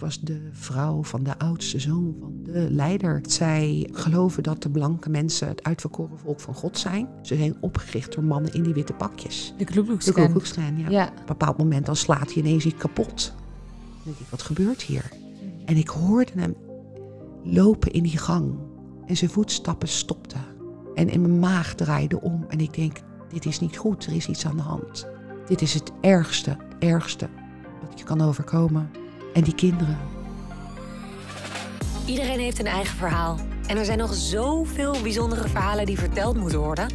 was de vrouw van de oudste zoon van de leider. Zij geloven dat de blanke mensen het uitverkoren volk van God zijn. Ze zijn opgericht door mannen in die witte pakjes. De De ja. ja. Op een bepaald moment dan slaat hij ineens iets kapot. Dan denk ik, wat gebeurt hier? En ik hoorde hem lopen in die gang. En zijn voetstappen stopten. En in mijn maag draaide om. En ik denk, dit is niet goed, er is iets aan de hand. Dit is het ergste, ergste wat je kan overkomen en die kinderen. Iedereen heeft een eigen verhaal. En er zijn nog zoveel bijzondere verhalen die verteld moeten worden.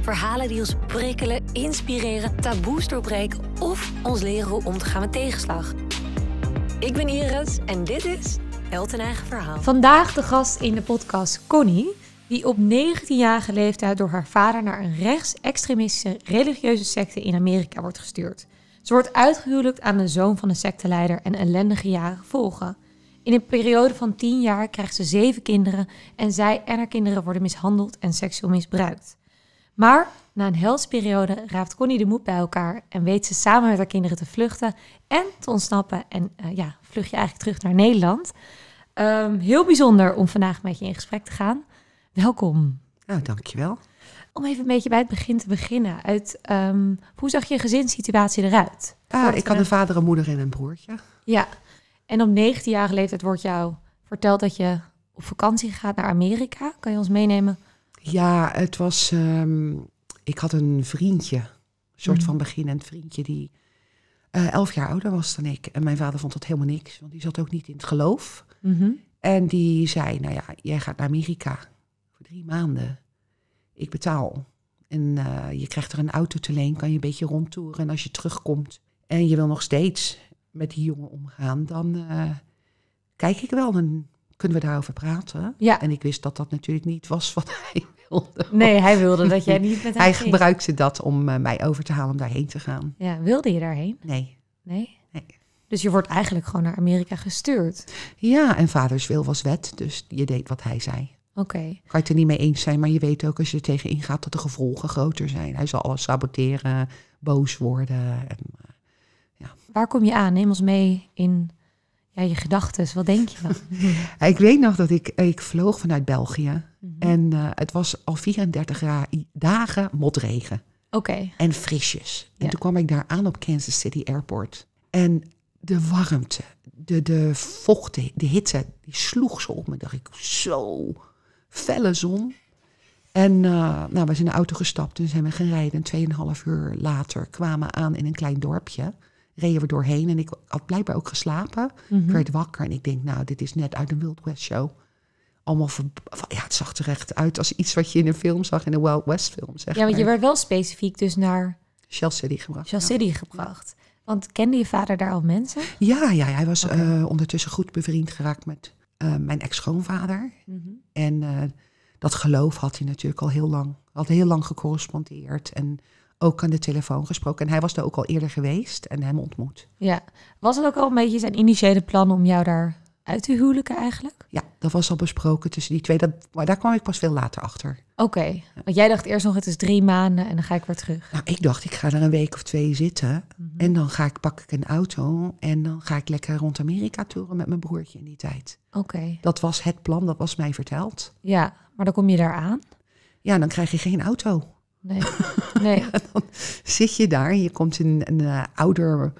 Verhalen die ons prikkelen, inspireren, taboes doorbreken of ons leren hoe om te gaan met tegenslag. Ik ben Iris en dit is Held eigen verhaal. Vandaag de gast in de podcast Connie, die op 19-jarige leeftijd door haar vader naar een rechtsextremistische religieuze secte in Amerika wordt gestuurd. Ze wordt uitgehuwelijkd aan de zoon van een secteleider en ellendige jaren volgen. In een periode van tien jaar krijgt ze zeven kinderen en zij en haar kinderen worden mishandeld en seksueel misbruikt. Maar na een helsperiode raapt Connie de moed bij elkaar en weet ze samen met haar kinderen te vluchten en te ontsnappen. En uh, ja, vlucht je eigenlijk terug naar Nederland. Ehm, heel bijzonder om vandaag met je in gesprek te gaan. Welkom. Nou, dankjewel. Om even een beetje bij het begin te beginnen. Uit, ehm, hoe zag je gezinssituatie eruit? Ah, ik had een vader, een moeder en een broertje. Ja. En om 19 jaar leeftijd wordt jou verteld dat je op vakantie gaat naar Amerika. Kan je ons meenemen? Ja, het was. Ehm, ik had een vriendje, een soort mhm. van beginnend vriendje, die uh, elf jaar ouder was dan ik. En mijn vader vond dat helemaal niks, want die zat ook niet in het geloof. Mhm. En die zei: Nou ja, jij gaat naar Amerika voor drie maanden ik betaal. En eh, je krijgt er een auto te leen, kan je een beetje rondtoeren. En als je terugkomt en je wil nog steeds met die jongen omgaan, dan eh, kijk ik wel en kunnen we daarover praten. Ja. En ik wist dat dat natuurlijk niet was wat hij wilde. Nee, hij wilde dat jij niet met hem Hij gebruikte dat om eh, mij over te halen om daarheen te gaan. Ja, wilde je daarheen? Nee. Nee? Nee. Dus je wordt eigenlijk gewoon naar Amerika gestuurd. Ja, en vaders wil was wet, dus je deed wat hij zei. Oké. Okay. Kan je het er niet mee eens zijn, maar je weet ook als je er tegenin gaat dat de gevolgen groter zijn. Hij zal alles saboteren, boos worden. En, eh, ja. Waar kom je aan? Neem ons mee in ja, je gedachten. Wat denk je dan? ik weet nog dat ik, ik vloog vanuit België. Mhm. En eh, het was al 34 dagen motregen. Oké. En frisjes. En toen kwam ik daar aan op Kansas City Airport. En de warmte, de, de vocht, de hitte, die sloeg zo op me. Dacht ik, zo felle zon. En eh, nou, we zijn in de auto gestapt en dus zijn we gaan rijden. En 2,5 uur later kwamen we aan in een klein dorpje. Reden we doorheen en ik had blijkbaar ook geslapen. Ik mhm. werd wakker en ik denk, nou, dit is net uit een Wild West show. Allemaal ja, het zag er echt uit als iets wat je in een film zag, in een Wild West film. Zeg ja, want je werd wel specifiek dus naar... Shell City gebracht. Shell City gebracht. Want kende je vader daar al mensen? Ja, ja hij was eh, ondertussen goed bevriend geraakt met eh, mijn ex-schoonvader. Mm en eh, dat geloof had hij natuurlijk al heel lang. Had heel lang gecorrespondeerd en ook aan de telefoon gesproken. En hij was daar ook al eerder geweest en hem ontmoet. Ja, was het ook al een beetje zijn initiële plan om jou daar uit uw huwelijken eigenlijk? Ja, dat was al besproken tussen die twee. Dat, maar daar kwam ik pas veel later achter. Oké, want jij dacht eerst nog het is drie maanden en dan ga ik weer terug. Nou, ik dacht ik ga er een week of twee zitten mhm. en dan ga ik, pak ik een auto en dan ga ik lekker rond Amerika toeren met mijn broertje in die tijd. Oké. Dat was het plan, dat was mij verteld. Ja, maar dan kom je daar aan? Ja, dan krijg je geen auto. Nee. nee. dan zit je daar, je komt in een eh, ouder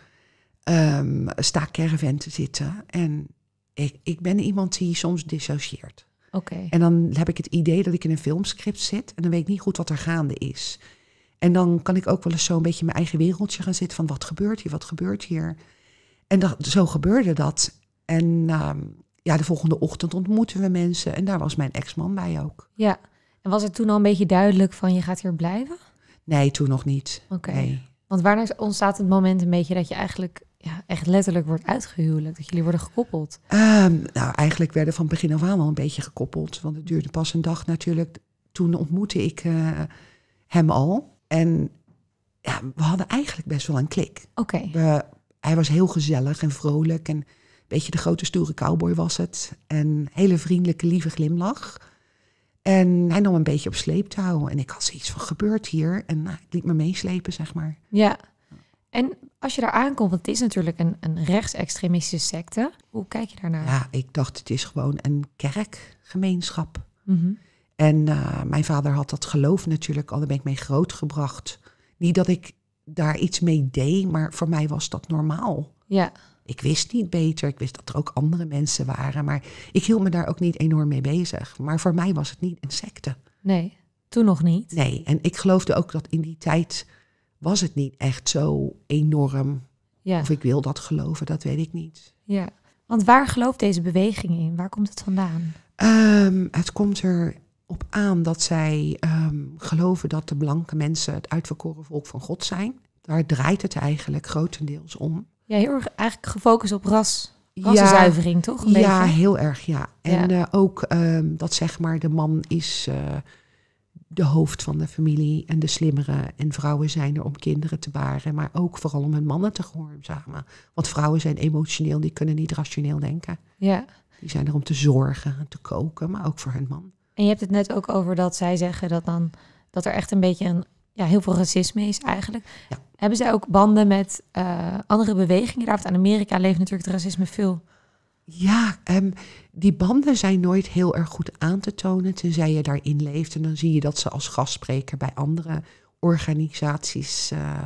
um, staakcaravan te zitten en ik, ik ben iemand die soms dissocieert. En dan heb ik het idee dat ik in een filmscript zit en dan weet ik niet goed wat er gaande is. En dan kan ik ook wel eens zo'n een beetje in mijn eigen wereldje gaan zitten van wat gebeurt hier, wat gebeurt hier. En dat, zo gebeurde dat. En ehm, ja, de volgende ochtend ontmoeten we mensen en daar was mijn ex-man bij ook. Ja, en was het toen al een beetje duidelijk van je gaat hier blijven? Nee, toen nog niet. Oké. Want wanneer ontstaat het moment een beetje dat je eigenlijk ja, echt letterlijk wordt uitgehuwelijk, dat jullie worden gekoppeld? Ehm, nou, eigenlijk werden van begin af aan al een beetje gekoppeld, want het duurde pas een dag natuurlijk. Toen ontmoette ik eh, hem al en ja, we hadden eigenlijk best wel een klik. Oké. Hij was heel gezellig en vrolijk en beetje de grote stoere cowboy was het. En hele vriendelijke, lieve glimlach. En hij nam een beetje op sleeptouw. En ik had zoiets van, gebeurd hier? En nou, ik liet me meeslepen, zeg maar. Ja. En als je daar aankomt, want het is natuurlijk een, een rechtsextremistische secte. Hoe kijk je daarnaar? Ja, ik dacht het is gewoon een kerkgemeenschap. Mhm. En eh, mijn vader had dat geloof natuurlijk al, daar ben ik mee grootgebracht. Niet dat ik daar iets mee deed, maar voor mij was dat normaal. Ja. Ik wist niet beter, ik wist dat er ook andere mensen waren, maar ik hield me daar ook niet enorm mee bezig. Maar voor mij was het niet een secte. Nee, toen nog niet. Nee, en ik geloofde ook dat in die tijd was het niet echt zo enorm. Of ik wil dat geloven, dat weet ik niet. Ja, want waar gelooft deze beweging in? Waar komt het vandaan? Ehm, het komt erop aan dat zij ehm, geloven dat de blanke mensen het uitverkoren volk van God zijn. Daar draait het eigenlijk grotendeels om. Ja, heel erg eigenlijk gefocust op ras. Rassenzuivering, toch? Een ja, beetje? heel erg, ja. En eh, ook ehm, dat zeg maar de man is... Eh, de hoofd van de familie en de slimmere. En vrouwen zijn er om kinderen te baren, maar ook vooral om hun mannen te gehoorzamen. Want vrouwen zijn emotioneel, die kunnen niet rationeel denken. Ja. Die zijn er om te zorgen te koken, maar ook voor hun man. En je hebt het net ook over dat zij zeggen dat dan dat er echt een beetje een ja, heel veel racisme is eigenlijk. Ja. Hebben zij ook banden met eh, andere bewegingen? Daar in Amerika leeft natuurlijk het racisme veel ja, ehm, die banden zijn nooit heel erg goed aan te tonen, tenzij je daarin leeft. En dan zie je dat ze als gastspreker bij andere organisaties eh,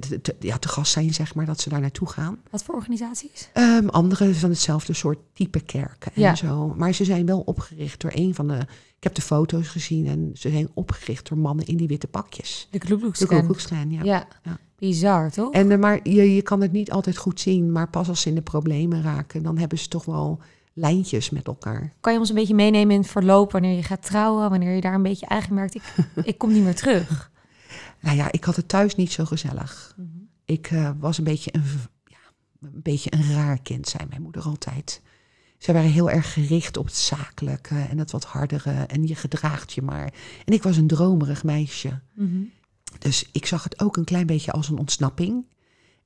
te, ja, te gast zijn, zeg maar, dat ze daar naartoe gaan. Wat voor organisaties? Um, andere van hetzelfde soort type kerken en zo. Maar ze zijn wel opgericht door een van de... Ik heb de foto's gezien en ze zijn opgericht door mannen in die witte pakjes. De Kloekhoeksklein. De ja. ja. ja. Bizar, toch? En, eh, maar je, je kan het niet altijd goed zien, maar pas als ze in de problemen raken, dan hebben ze toch wel lijntjes met elkaar. Kan je ons een beetje meenemen in het verloop wanneer je gaat trouwen, wanneer je daar een beetje eigen merkt, ik, ik kom niet meer terug. Nou ja, ik had het thuis niet zo gezellig. Mhm. Ik eh, was een beetje een, ja, een beetje een raar kind, zei mijn moeder altijd. Ze waren heel erg gericht op het zakelijke en het wat hardere. En je gedraagt je maar. En ik was een dromerig meisje. Mhm. Dus ik zag het ook een klein beetje als een ontsnapping.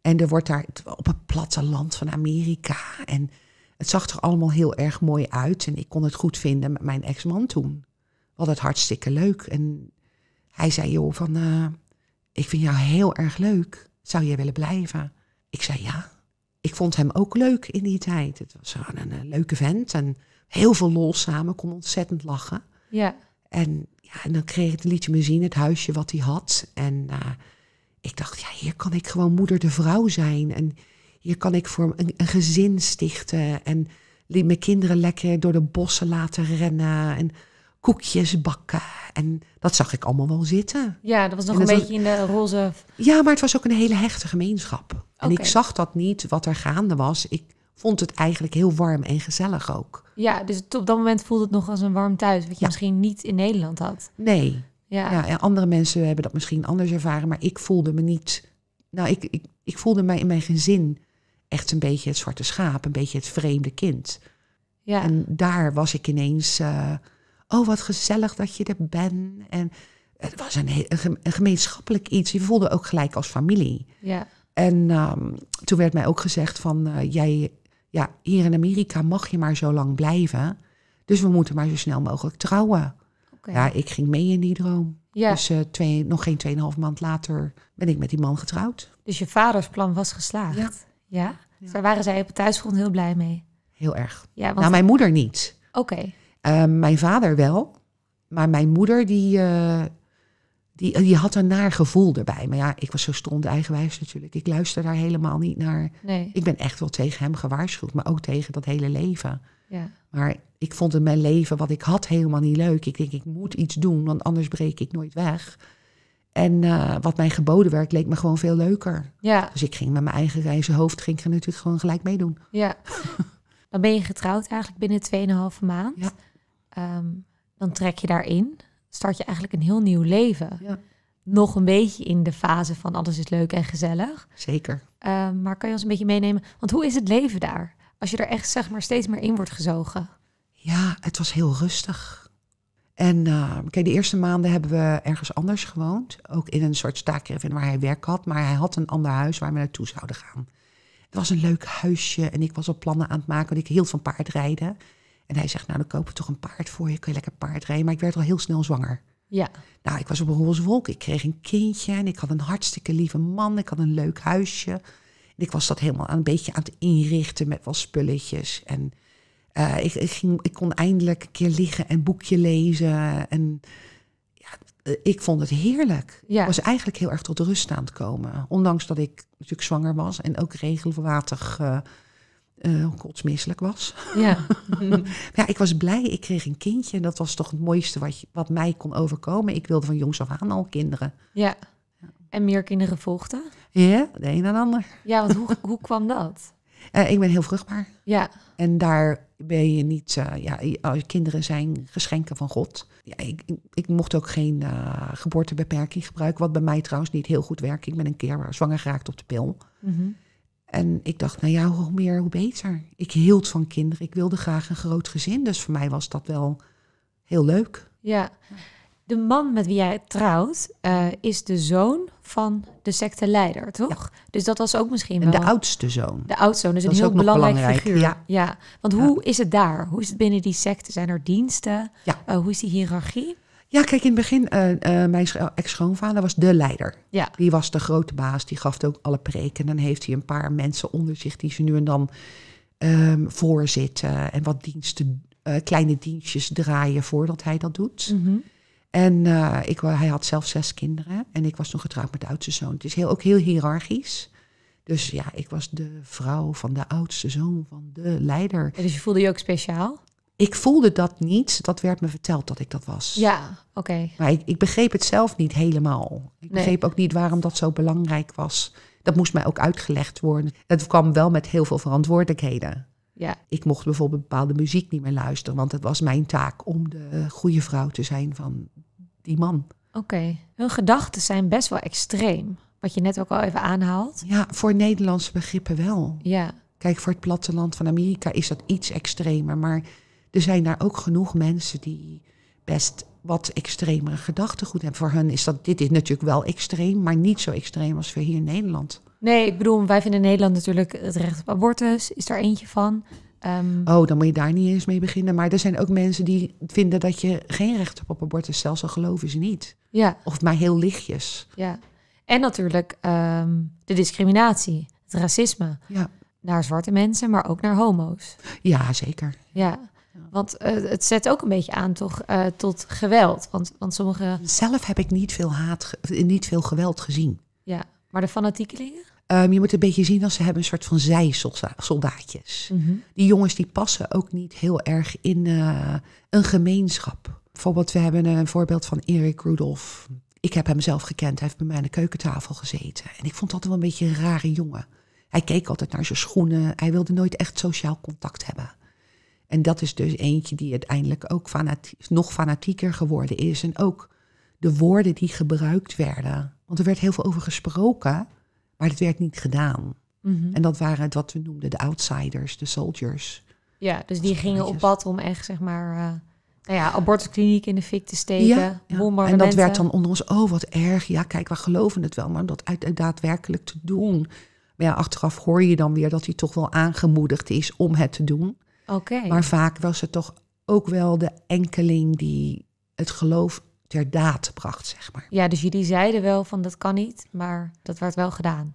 En er wordt daar op het platteland van Amerika. En het zag er allemaal heel erg mooi uit. En ik kon het goed vinden met mijn ex-man toen. We het hartstikke leuk. En hij zei, joh, van... Eh, ik vind jou heel erg leuk. Zou jij willen blijven? Ik zei ja. Ik vond hem ook leuk in die tijd. Het was een, een eh, leuke vent en heel veel lol samen. Kon ontzettend lachen. Ja. En, ja, en dan kreeg het liet je me zien, het huisje wat hij had. En eh, ik dacht, ja, hier kan ik gewoon moeder de vrouw zijn. En hier kan ik voor een, een gezin stichten. En mijn kinderen lekker door de bossen laten rennen. En koekjes bakken. En dat zag ik allemaal wel zitten. Ja, dat was nog een beetje in de roze. Ja, maar het was ook een hele hechte gemeenschap. En ik zag dat niet wat er gaande was. Ik vond het eigenlijk heel warm en gezellig ook. Ja, dus op dat moment voelde het nog als een warm thuis, wat je misschien niet in Nederland had. Nee. Ja. ja. en andere mensen hebben dat misschien anders ervaren, maar ik voelde me niet. Nou, ik, ik, ik voelde mij in mijn gezin echt een beetje het zwarte schaap, een beetje het vreemde kind. Ja. En daar was ik ineens. Eh, oh wat gezellig dat je er bent. En het was een, een, gemeenschappelijk iets. Je voelde ook gelijk als familie. Ja. En ehm, toen werd mij ook gezegd van, eh, jij, ja, hier in Amerika mag je maar zo lang blijven. Dus we moeten maar zo snel mogelijk trouwen. Okay. Ja, ik ging mee in die droom. Ja. Dus eh, twee, nog geen 2,5 maand later ben ik met die man getrouwd. Dus je vaders plan was geslaagd. Ja. ja? daar waren zij op het thuisgrond heel blij mee. Heel erg. Ja, nou, want... mijn moeder niet. Oké. Ehm, mijn vader wel, maar mijn moeder die, eh, die, eh, die had een naar gevoel erbij. Maar ja, ik was zo stond eigenwijs natuurlijk. Ik luister daar helemaal niet naar. Nee. Ik ben echt wel tegen hem gewaarschuwd, maar ook tegen dat hele leven. Ja. Maar ik vond in mijn leven wat ik had helemaal niet leuk. Ik denk, ik moet iets doen, want anders breek ik nooit weg. En eh, wat mij geboden werd, leek me gewoon veel leuker. Ja. Dus ik ging met mijn eigen reizen hoofd, ging ik er natuurlijk gewoon gelijk meedoen. Ja. Dan ben je getrouwd eigenlijk binnen 2,5 maand. Ja. Ehm, dan trek je daarin, start je eigenlijk een heel nieuw leven. Ja. Nog een beetje in de fase van alles is leuk en gezellig. Zeker. Ehm, maar kan je ons een beetje meenemen? Want hoe is het leven daar? Als je er echt zeg maar steeds meer in wordt gezogen. Ja, het was heel rustig. En uh, kijk, de eerste maanden hebben we ergens anders gewoond. Ook in een soort staakcaravan waar hij werk had. Maar hij had een ander huis waar we naartoe zouden gaan. Het was een leuk huisje en ik was al plannen aan het maken. Want ik hield van paardrijden. En hij zegt, nou dan kopen we toch een paard voor je, kun je lekker paard rijden. Maar ik werd al heel snel zwanger. Ja. Nou, ik was op een roze wolk. Ik kreeg een kindje en ik had een hartstikke lieve man. Ik had een leuk huisje. En ik was dat helemaal een beetje aan het inrichten met wat spulletjes. En eh, ik, ik, kon eindelijk een keer liggen en boekje lezen. En ja, eh, ik vond het heerlijk. Ja. Ik was eigenlijk heel erg tot rust aan het komen. Ondanks dat ik natuurlijk zwanger was en ook regelmatig... Eh, uh, was. Ja. ja, ik was blij. Ik kreeg een kindje. En dat was toch het mooiste wat, wat mij kon overkomen. Ik wilde van jongs af aan al kinderen. Ja. En meer kinderen volgden? Ja, de een en ander. Ja, want hoe, hoe kwam dat? Eh, ik ben heel vruchtbaar. Ja. En daar ben je niet. Uh, ja, kinderen zijn geschenken van God. Ja, ik, ik, mocht ook geen geboortebeperking gebruiken. Wat bij mij trouwens niet heel goed werkt. Ik ben een keer zwanger geraakt op de pil. Mm en ik dacht, nou ja, hoe meer, hoe beter. Ik hield van kinderen. Ik wilde graag een groot gezin. Dus voor mij was dat wel heel leuk. Ja. De man met wie jij trouwt eh, is de zoon van de secteleider, toch? Dus dat was ook misschien wel... En de oudste zoon. De oudste zoon, dus een heel belangrijk, figuur. Ja. ja. Want hoe is het daar? Hoe is het binnen die secte? Zijn er diensten? Eh, hoe is die hiërarchie? Ja, kijk, in het begin, eh, eh, mijn ex-schoonvader was de leider. Ja. Die was de grote baas, die gaf ook alle preken. En dan heeft hij een paar mensen onder zich die ze nu en dan ehm, voorzitten. En wat diensten, eh, kleine dienstjes draaien voordat hij dat doet. Mhm. En ik, hij had zelf zes kinderen. En ik was nog getrouwd met de oudste zoon. Het is heel, ook heel hiërarchisch. Dus ja, ik was de vrouw van de oudste zoon van de leider. En dus je voelde je ook speciaal? ik voelde dat niet. Dat werd me verteld dat ik dat was. Ja, oké. Maar ik, begreep het zelf niet helemaal. Ik begreep ook niet waarom dat zo belangrijk was. Dat moest mij ook uitgelegd worden. Dat kwam wel met heel veel verantwoordelijkheden. Ja. Ik mocht bijvoorbeeld bepaalde muziek niet meer luisteren, want het was mijn taak om de goede vrouw te zijn van die man. Oké. Hun gedachten zijn best wel extreem. Wat je net ook al even aanhaalt. Ja, voor Nederlandse begrippen wel. Ja. Kijk, voor het platteland van Amerika is dat iets extremer. Maar er zijn daar ook genoeg mensen die best wat extremere goed hebben. Voor hen is dat, dit is natuurlijk wel extreem, maar niet zo extreem als we hier in Nederland. Nee, ik bedoel, wij vinden in Nederland natuurlijk het recht op abortus, is daar eentje van. Ehm, oh, dan moet je daar niet eens mee beginnen. Maar er zijn ook mensen die vinden dat je geen recht hebt op abortus, zelfs al geloven ze niet. Ja. Of maar heel lichtjes. Ja. En natuurlijk ehm, de discriminatie, het racisme. Ja. Naar zwarte mensen, maar ook naar homo's. Ja, zeker. Ja. Want eh, het zet ook een beetje aan toch, eh, tot geweld. Want, want sommige... Zelf heb ik niet veel, haat, niet veel geweld gezien. Ja, maar de fanatiekelingen? Ehm, je moet een beetje zien als ze hebben een soort van zijsoldaatjes. Mm Die jongens die passen ook niet heel erg in eh, een gemeenschap. Bijvoorbeeld, we hebben een voorbeeld van Erik Rudolph. Ik heb hem zelf gekend. Hij heeft bij mij aan de keukentafel gezeten. En ik vond dat wel een beetje een rare jongen. Hij keek altijd naar zijn schoenen. Hij wilde nooit echt sociaal contact hebben. En dat is dus eentje die uiteindelijk ook nog fanatieker geworden is. En ook de woorden die gebruikt werden. Want er werd heel veel over gesproken, maar het werd niet gedaan. Mhm. En dat waren het wat we noemden de outsiders, de soldiers. Ja, dus die gingen op pad om echt, zeg maar, uh, nou ja, abortuskliniek in de fik te steken. Ja, ja. En dat werd dan onder ons, oh wat erg, ja kijk, we geloven het wel, maar om dat uit, daadwerkelijk te doen. Maar ja, achteraf hoor je dan weer dat hij toch wel aangemoedigd is om het te doen. Oké. Maar vaak was het toch ook wel de enkeling die het geloof ter daad bracht, zeg maar. Ja, dus jullie zeiden wel van dat kan niet, maar dat werd wel gedaan.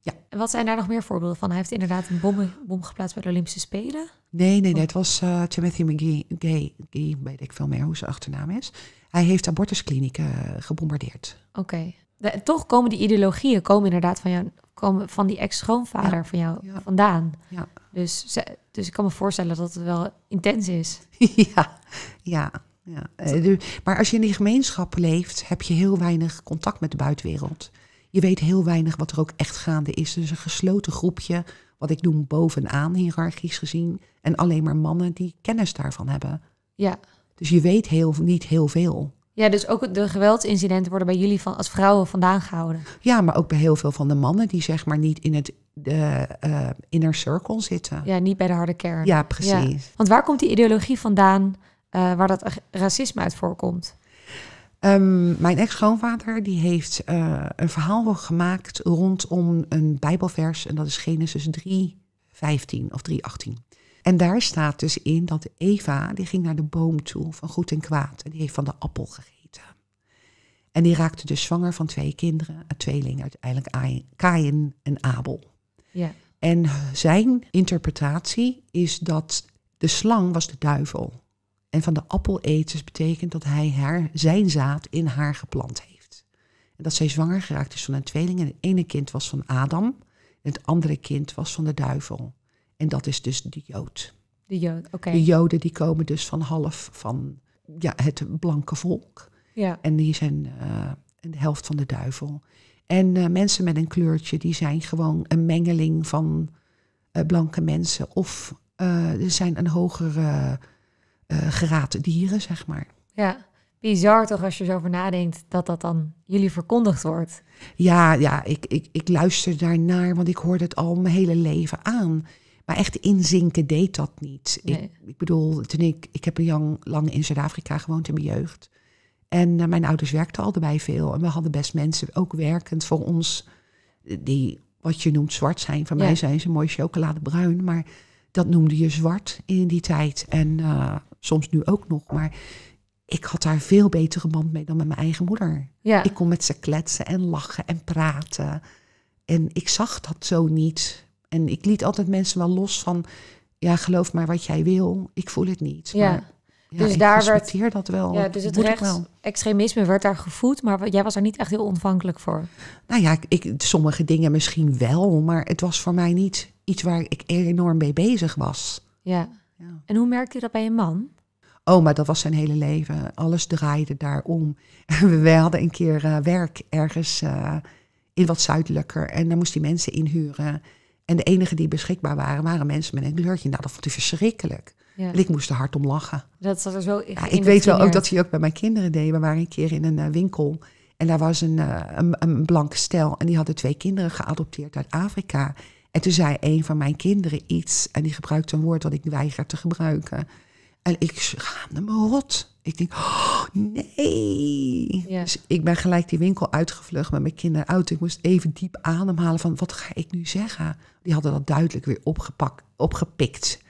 Ja. En wat zijn daar nog meer voorbeelden van? Hij heeft inderdaad een bom, bom geplaatst bij de Olympische Spelen. Nee, nee, dat was eh, Timothy McGee, Gay, weet ik veel meer hoe zijn achternaam is. Hij heeft abortusklinieken eh, gebombardeerd. Oké de, toch komen die ideologieën komen inderdaad van, jou, komen van die ex-schoonvader van jou vandaan. Ja. Dus, dus ik kan me voorstellen dat het wel intens is. ja, ja. ja. Eh, maar als je in die gemeenschap leeft, heb je heel weinig contact met de buitenwereld. Je weet heel weinig wat er ook echt gaande is. is een gesloten groepje, wat ik noem bovenaan, hiërarchisch gezien. En alleen maar mannen die kennis daarvan hebben. Ja. Dus je weet heel, niet heel veel. Ja, dus ook de geweldsincidenten worden bij jullie van, als vrouwen vandaan gehouden. Ja, maar ook bij heel veel van de mannen die zeg maar niet in het de, eh, inner circle zitten. Ja, niet bij de harde kern. Ja, precies. Want waar komt die ideologie vandaan eh, waar dat racisme uit voorkomt? Ehm, mijn ex-schoonvader die heeft eh, een verhaal gemaakt rondom een bijbelvers. En dat is Genesis 3, 15 of 3,18. En daar staat dus in dat Eva, die ging naar de boom toe van goed en kwaad. En die heeft van de appel gegeten. En die raakte dus zwanger van twee kinderen, een tweeling, uiteindelijk Kain en Abel. Ja. En zijn interpretatie is dat de slang was de duivel. En van de appel eten dus betekent dat hij haar, zijn zaad in haar geplant heeft. En dat zij zwanger geraakt is van een tweeling. En het ene kind was van Adam. En het andere kind was van de duivel. En dat is dus de Jood. De, Jood, de Joden die komen dus van half van ja, het blanke volk. Ja. En die zijn uh, de helft van de duivel. En eh, mensen met een kleurtje, die zijn gewoon een mengeling van eh, blanke mensen. Of er zijn een hogere geraad dieren, zeg maar. Ja, bizar toch als je zo over nadenkt dat dat dan jullie verkondigd wordt. Ja, ja ik, ik, ik luister daarnaar, want ik hoor het al mijn hele leven aan. Maar echt inzinken deed dat niet. Ik, ik, bedoel, toen ik, ik heb lang, lang in Zuid-Afrika gewoond in mijn jeugd. En eh, mijn ouders werkten al erbij veel. En we hadden best mensen ook werkend voor ons. Eh, die wat je noemt zwart zijn. Van mij zijn ze mooi chocoladebruin. Maar dat noemde je zwart in die tijd. En eh, soms nu ook nog. Maar ik had daar veel betere band mee dan met mijn eigen moeder. Ik kon met ze kletsen en lachen en praten. En ik zag dat zo niet en ik liet altijd mensen wel los van, ja, geloof maar wat jij wil, ik voel het niet. Ja. Maar, dus daar werd dat wel. Ja, dus het Extremisme werd daar gevoed, maar jij was er niet echt heel ontvankelijk voor. Nou ja, ik, sommige dingen misschien wel, maar het was voor mij niet iets waar ik enorm mee bezig was. Ja. ja. En hoe merkte je dat bij een man? Oh, maar dat was zijn hele leven. Alles draaide daarom. We hadden een keer eh, werk ergens eh, in wat zuidelijker en daar moest hij mensen inhuren. En de enige die beschikbaar waren, waren mensen met een kleurtje. Nou, dat vond ik verschrikkelijk. ik moest er hard om lachen. Dat zat er zo Ik weet wel ook dat hij ook bij mijn kinderen deed. We waren een keer in een eh, winkel en daar was een, eh, een, een blank stel. En die hadden twee kinderen geadopteerd uit Afrika. En toen zei een van mijn kinderen iets en die gebruikte een woord wat ik weiger te gebruiken. En ik schaamde me rot. Ik denk, oh, nee. Dus ik ben gelijk die winkel uitgevlucht met mijn kinderen uit. Ik moest even diep ademhalen van, wat ga ik nu zeggen? Die hadden dat duidelijk weer opgepakt, opgepikt.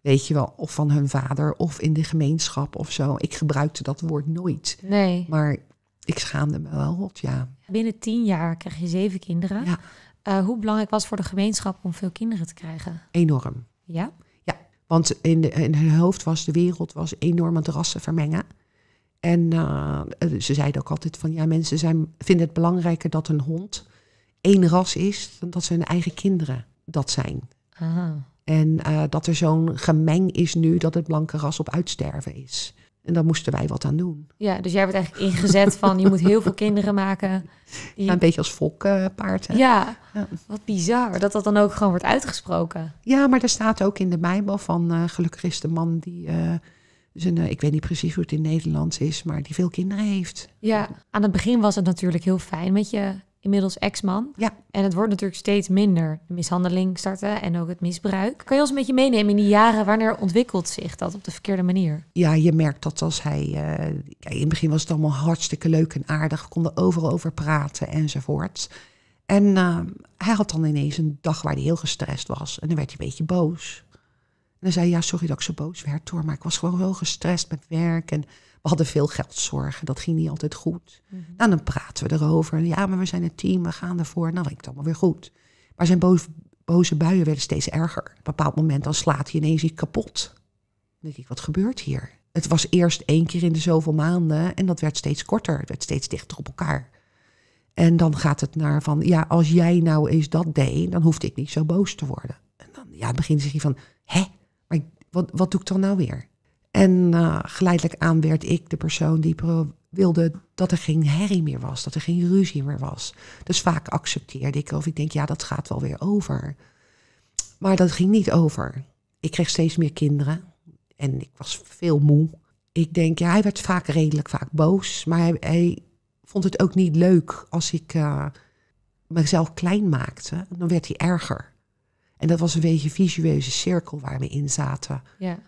Weet je wel, of van hun vader of in de gemeenschap of zo. Ik gebruikte dat woord nooit. Nee. Maar ik schaamde me wel rot, ja. Binnen tien jaar kreeg je zeven kinderen. Ja. Eh, hoe belangrijk was voor de gemeenschap om veel kinderen te krijgen? Enorm. Ja? Want in, de, in hun hoofd was de wereld was enorm aan het rassen vermengen. En eh, ze zeiden ook altijd van ja, mensen zijn, vinden het belangrijker dat een hond één ras is dan dat ze hun eigen kinderen dat zijn. En eh, dat er zo'n gemeng is nu dat het blanke ras op uitsterven is. En daar moesten wij wat aan doen. Ja, dus jij werd eigenlijk ingezet van je moet heel veel kinderen maken. Ja, een beetje als volkpaard. Uh, ja, ja, wat bizar dat dat dan ook gewoon wordt uitgesproken. Ja, maar daar staat ook in de Bijbel van eh, gelukkig is de man die, eh, zijn, eh, ik weet niet precies hoe het in Nederlands is, maar die veel kinderen heeft. Ja, aan het begin was het natuurlijk heel fijn met je inmiddels ex-man. Ja. En het wordt natuurlijk steeds minder. De mishandeling starten en ook het misbruik. Kan je ons een beetje meenemen in die jaren? Wanneer ontwikkelt zich dat op de verkeerde manier? Ja, je merkt dat als hij... Eh, in het begin was het allemaal hartstikke leuk en aardig. konden overal over praten enzovoort. En ehm, hij had dan ineens een dag waar hij heel gestrest was. En dan werd hij een beetje boos. En dan zei hij, ja, sorry dat ik zo boos werd hoor. Maar ik was gewoon wel gestrest met werk en... We hadden veel geldzorgen, dat ging niet altijd goed. Mm dan praten we erover. Ja, maar we zijn een team, we gaan ervoor. Nou, ik het allemaal weer goed. Maar zijn boze, boze buien werden steeds erger. Op een bepaald moment dan slaat hij ineens iets kapot. Dan denk ik, wat gebeurt hier? Het was eerst één keer in de zoveel maanden en dat werd steeds korter. Het werd steeds dichter op elkaar. En dan gaat het naar van, ja, als jij nou eens dat deed, dan hoefde ik niet zo boos te worden. En dan ja, begint zich hier van, hè, maar wat, wat doe ik dan nou weer? En eh, geleidelijk aan werd ik de persoon die wilde dat er geen herrie meer was, dat er geen ruzie meer was. Dus vaak accepteerde ik of ik denk, ja, dat gaat wel weer over. Maar dat ging niet over. Ik kreeg steeds meer kinderen en ik was veel moe. Ik denk, ja, hij werd vaak redelijk vaak boos, maar hij, hij vond het ook niet leuk als ik eh, mezelf klein maakte. Dan werd hij erger. En dat was een beetje een visueuze cirkel waar we in zaten. Ja.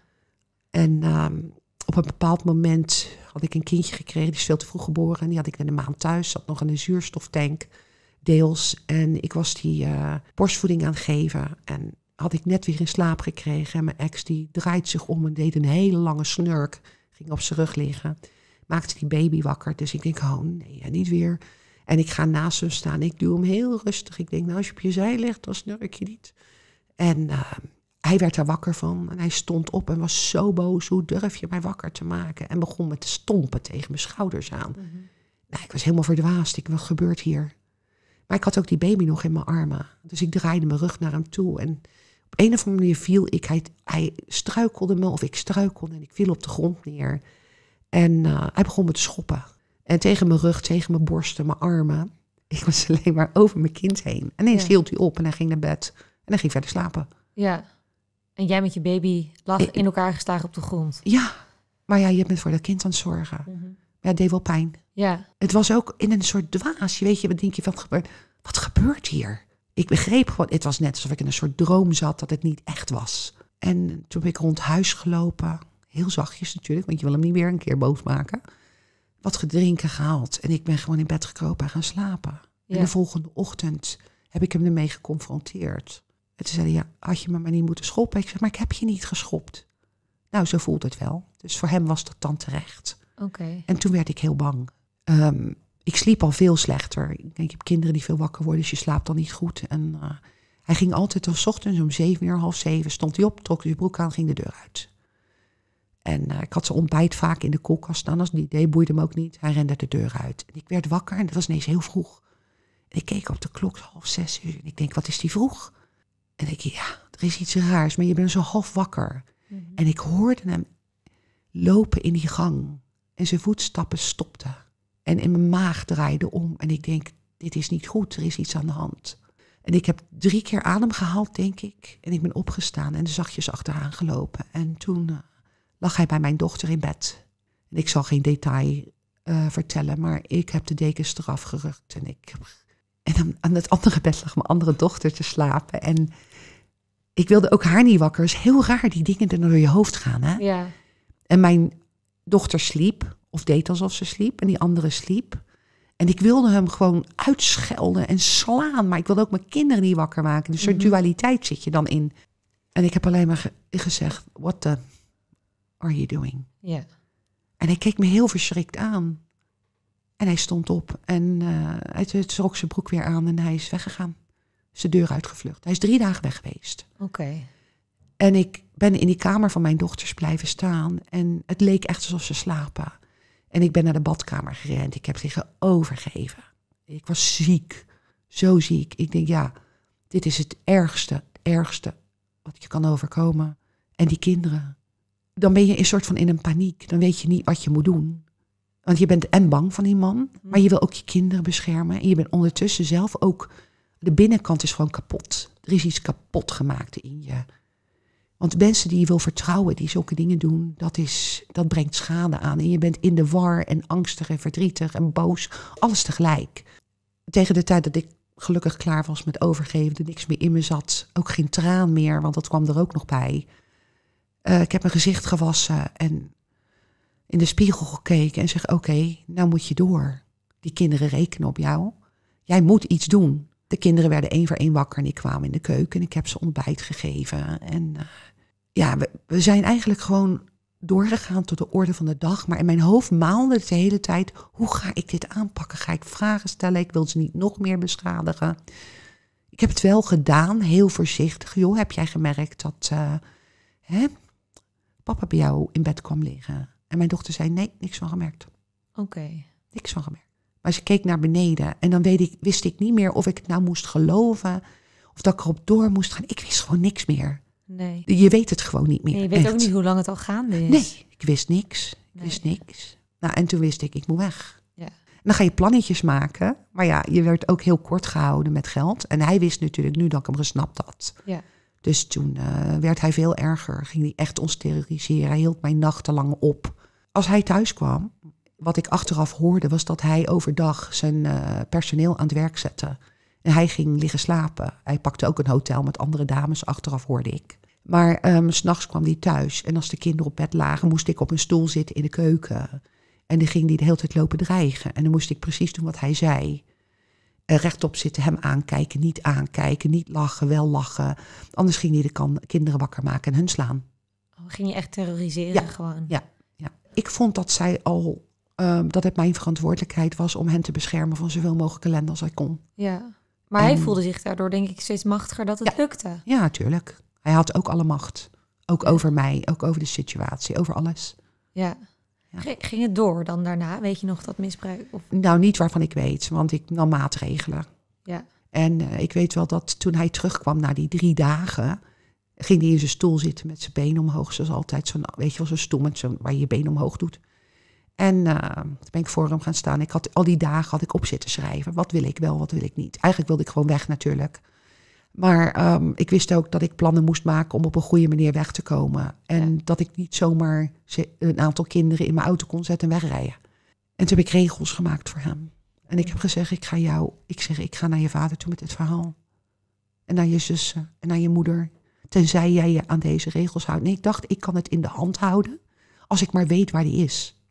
En ehm, op een bepaald moment had ik een kindje gekregen, die is veel te vroeg geboren. die had ik in een maand thuis, zat nog in een zuurstoftank, deels. En ik was die eh, borstvoeding aan het geven. En had ik net weer in slaap gekregen. En mijn ex die draait zich om en deed een hele lange snurk. Ging op zijn rug liggen. Maakte die baby wakker. Dus ik denk, oh nee, niet weer. En ik ga naast hem staan. Ik doe hem heel rustig. Ik denk, nou als je op je zij legt, dan snurk je niet. En... Ehm, hij werd er wakker van en hij stond op en was zo boos. Hoe durf je mij wakker te maken? En begon me te stompen tegen mijn schouders aan. Mhm. nou, ik was helemaal verdwaasd. Ik, wat gebeurt hier? Maar ik had ook die baby nog in mijn armen. Dus ik draaide mijn rug naar hem toe. En op een of andere manier viel ik. Hij, hij struikelde me of ik struikelde en ik viel op de grond neer. En eh, hij begon me te schoppen. En tegen mijn rug, tegen mijn borsten, mijn armen. Ik was alleen maar over mijn kind heen. En ineens ja. hield hij op en hij ging naar bed. En hij ging verder slapen. Ja. En jij met je baby lag in elkaar geslagen op de grond. Ja, maar ja, je bent voor dat kind aan het zorgen. Mm Ja, deed wel pijn. Ja. Het was ook in een soort dwaas. Je weet je, wat denk je van gebeurt? Wat gebeurt hier? Ik begreep gewoon, het was net alsof ik in een soort droom zat dat het niet echt was. En toen ben ik rond huis gelopen, heel zachtjes natuurlijk, want je wil hem niet weer een keer boos maken. Wat gedrinken gehaald en ik ben gewoon in bed gekropen en gaan slapen. En de volgende ochtend heb ik hem ermee geconfronteerd. En toen zei hij, had je me maar niet moeten schoppen? Ik zei maar ik heb je niet geschopt. Nou, zo voelde het wel. Dus voor hem was dat dan terecht. En toen werd ik heel bang. Ehm, ik sliep al veel slechter. Ik denk, je hebt kinderen die veel wakker worden, dus je slaapt dan niet goed. En eh, hij ging altijd s ochtends om zeven uur, half zeven, stond hij op, trok zijn broek aan, ging de deur uit. En eh, ik had zijn ontbijt vaak in de koelkast staan. Als die idee boeide hem ook niet. Hij rende de deur uit. En ik werd wakker en dat was ineens heel vroeg. En ik keek op de klok, half zes uur. En ik denk, wat is die vroeg? En ik, ja, er is iets raars, maar je bent zo half wakker. Mhm. En ik hoorde hem lopen in die gang. En zijn voetstappen stopten. En in mijn maag draaide om. En ik denk, dit is niet goed, er is iets aan de hand. En ik heb drie keer adem gehaald, denk ik. En ik ben opgestaan en zachtjes achteraan gelopen. En toen eh, lag hij bij mijn dochter in bed. En ik zal geen detail eh, vertellen, maar ik heb de dekens eraf gerukt. En, ik... en aan, aan het andere bed lag mijn andere dochter te slapen. En ik wilde ook haar niet wakker. Het is heel raar, die dingen er door je hoofd gaan. Hè? Ja. En mijn dochter sliep, of deed alsof ze sliep, en die andere sliep. En ik wilde hem gewoon uitschelden en slaan, maar ik wilde ook mijn kinderen niet wakker maken. Dus een mhm. dualiteit zit je dan in. En ik heb alleen maar gezegd, what the are you doing? Ja. En hij keek me heel verschrikt aan. En hij stond op en uh, hij trok zijn broek weer aan en hij is weggegaan zijn deur uitgevlucht. Hij is drie dagen weg geweest. Oké. En ik ben in die kamer van mijn dochters blijven staan. En het leek echt alsof ze slapen. En ik ben naar de badkamer gerend. Ik heb zich overgeven. Ik was ziek. Zo ziek. Ik denk, ja, dit is het ergste, het ergste wat je kan overkomen. En die kinderen. Dan ben je een soort van in een paniek. Dan weet je niet wat je moet doen. Want je bent en bang van die man, mhm. maar je wil ook je kinderen beschermen. En je bent ondertussen zelf ook de binnenkant is gewoon kapot. Er is iets kapot gemaakt in je. Want mensen die je wil vertrouwen, die zulke dingen doen, dat, is, dat brengt schade aan. En je bent in de war en angstig en verdrietig en boos, alles tegelijk. Tegen de tijd dat ik gelukkig klaar was met overgeven, er niks meer in me zat, ook geen traan meer, want dat kwam er ook nog bij. Eh, ik heb mijn gezicht gewassen en in de spiegel gekeken en zeg: Oké, nou moet je door. Die kinderen rekenen op jou. Jij moet iets doen. De kinderen werden één voor één wakker en ik kwam in de keuken en ik heb ze ontbijt gegeven. En eh, ja, we, we, zijn eigenlijk gewoon doorgegaan tot de orde van de dag. Maar in mijn hoofd maalde het de hele tijd, hoe ga ik dit aanpakken? Ga ik vragen stellen? Ik wil ze niet nog meer beschadigen. Ik heb het wel gedaan, heel voorzichtig. Joh, heb jij gemerkt dat eh, hè, papa bij jou in bed kwam liggen? En mijn dochter zei, nee, niks van gemerkt. Oké. Niks van gemerkt. Maar ze keek naar beneden en dan weet ik, wist ik niet meer of ik het nou moest geloven of dat ik erop door moest gaan. Ik wist gewoon niks meer. Nee. Je weet het gewoon niet meer. je weet ook niet hoe lang het al gaande is. Nee, ik wist niks. Ik wist niks. Nou, en toen wist ik, ik moet weg. Ja. En dan ga je plannetjes maken. Maar ja, je werd ook heel kort gehouden met geld. En hij wist natuurlijk nu dat ik hem gesnapt had. Ja. Dus toen eh, werd hij veel erger. Ging hij echt ons terroriseren. Hij hield mij nachtenlang op. Als hij thuis kwam, wat ik achteraf hoorde was dat hij overdag zijn eh, personeel aan het werk zette. En hij ging liggen slapen. Hij pakte ook een hotel met andere dames, achteraf hoorde ik. Maar um, s'nachts kwam hij thuis en als de kinderen op bed lagen, moest ik op een stoel zitten in de keuken. En dan ging die de hele tijd lopen dreigen. En dan moest ik precies doen wat hij zei. Eh, rechtop zitten, hem aankijken, niet aankijken, niet lachen, wel lachen. Anders ging hij de kan kinderen wakker maken en hun slaan. Oh, ging je echt terroriseren ja, gewoon? Ja, ja. Ik vond dat zij al Ehm, dat het mijn verantwoordelijkheid was om hen te beschermen van zoveel mogelijk ellende als ik kon. Ja, maar hij voelde zich daardoor denk ik steeds machtiger dat het lukte. Ja, natuurlijk. Hij had ook alle macht. Ook over mij, ook over de situatie, over alles. Ja. Ging het door dan daarna? Weet je nog dat misbruik? Of... Nou, niet waarvan ik weet, want ik nam maatregelen. Ja. En eh, ik weet wel dat toen hij terugkwam na die drie dagen, ging hij in zijn stoel zitten met zijn benen omhoog, zoals altijd. Zo'n, weet je wel, zo'n stoel met zo'n, waar je je benen omhoog doet. En eh, toen ben ik voor hem gaan staan. Ik had, al die dagen had ik op zitten schrijven. Wat wil ik wel, wat wil ik niet. Eigenlijk wilde ik gewoon weg natuurlijk. Maar ehm, ik wist ook dat ik plannen moest maken om op een goede manier weg te komen. En dat ik niet zomaar een aantal kinderen in mijn auto kon zetten en wegrijden. En toen heb ik regels gemaakt voor hem. En ik heb gezegd, ik ga jou, ik zeg, ik ga naar je vader toe met dit verhaal. En naar je zussen en naar je moeder. Tenzij jij je aan deze regels houdt. Nee, ik dacht, ik kan het in de hand houden als ik maar weet waar die is.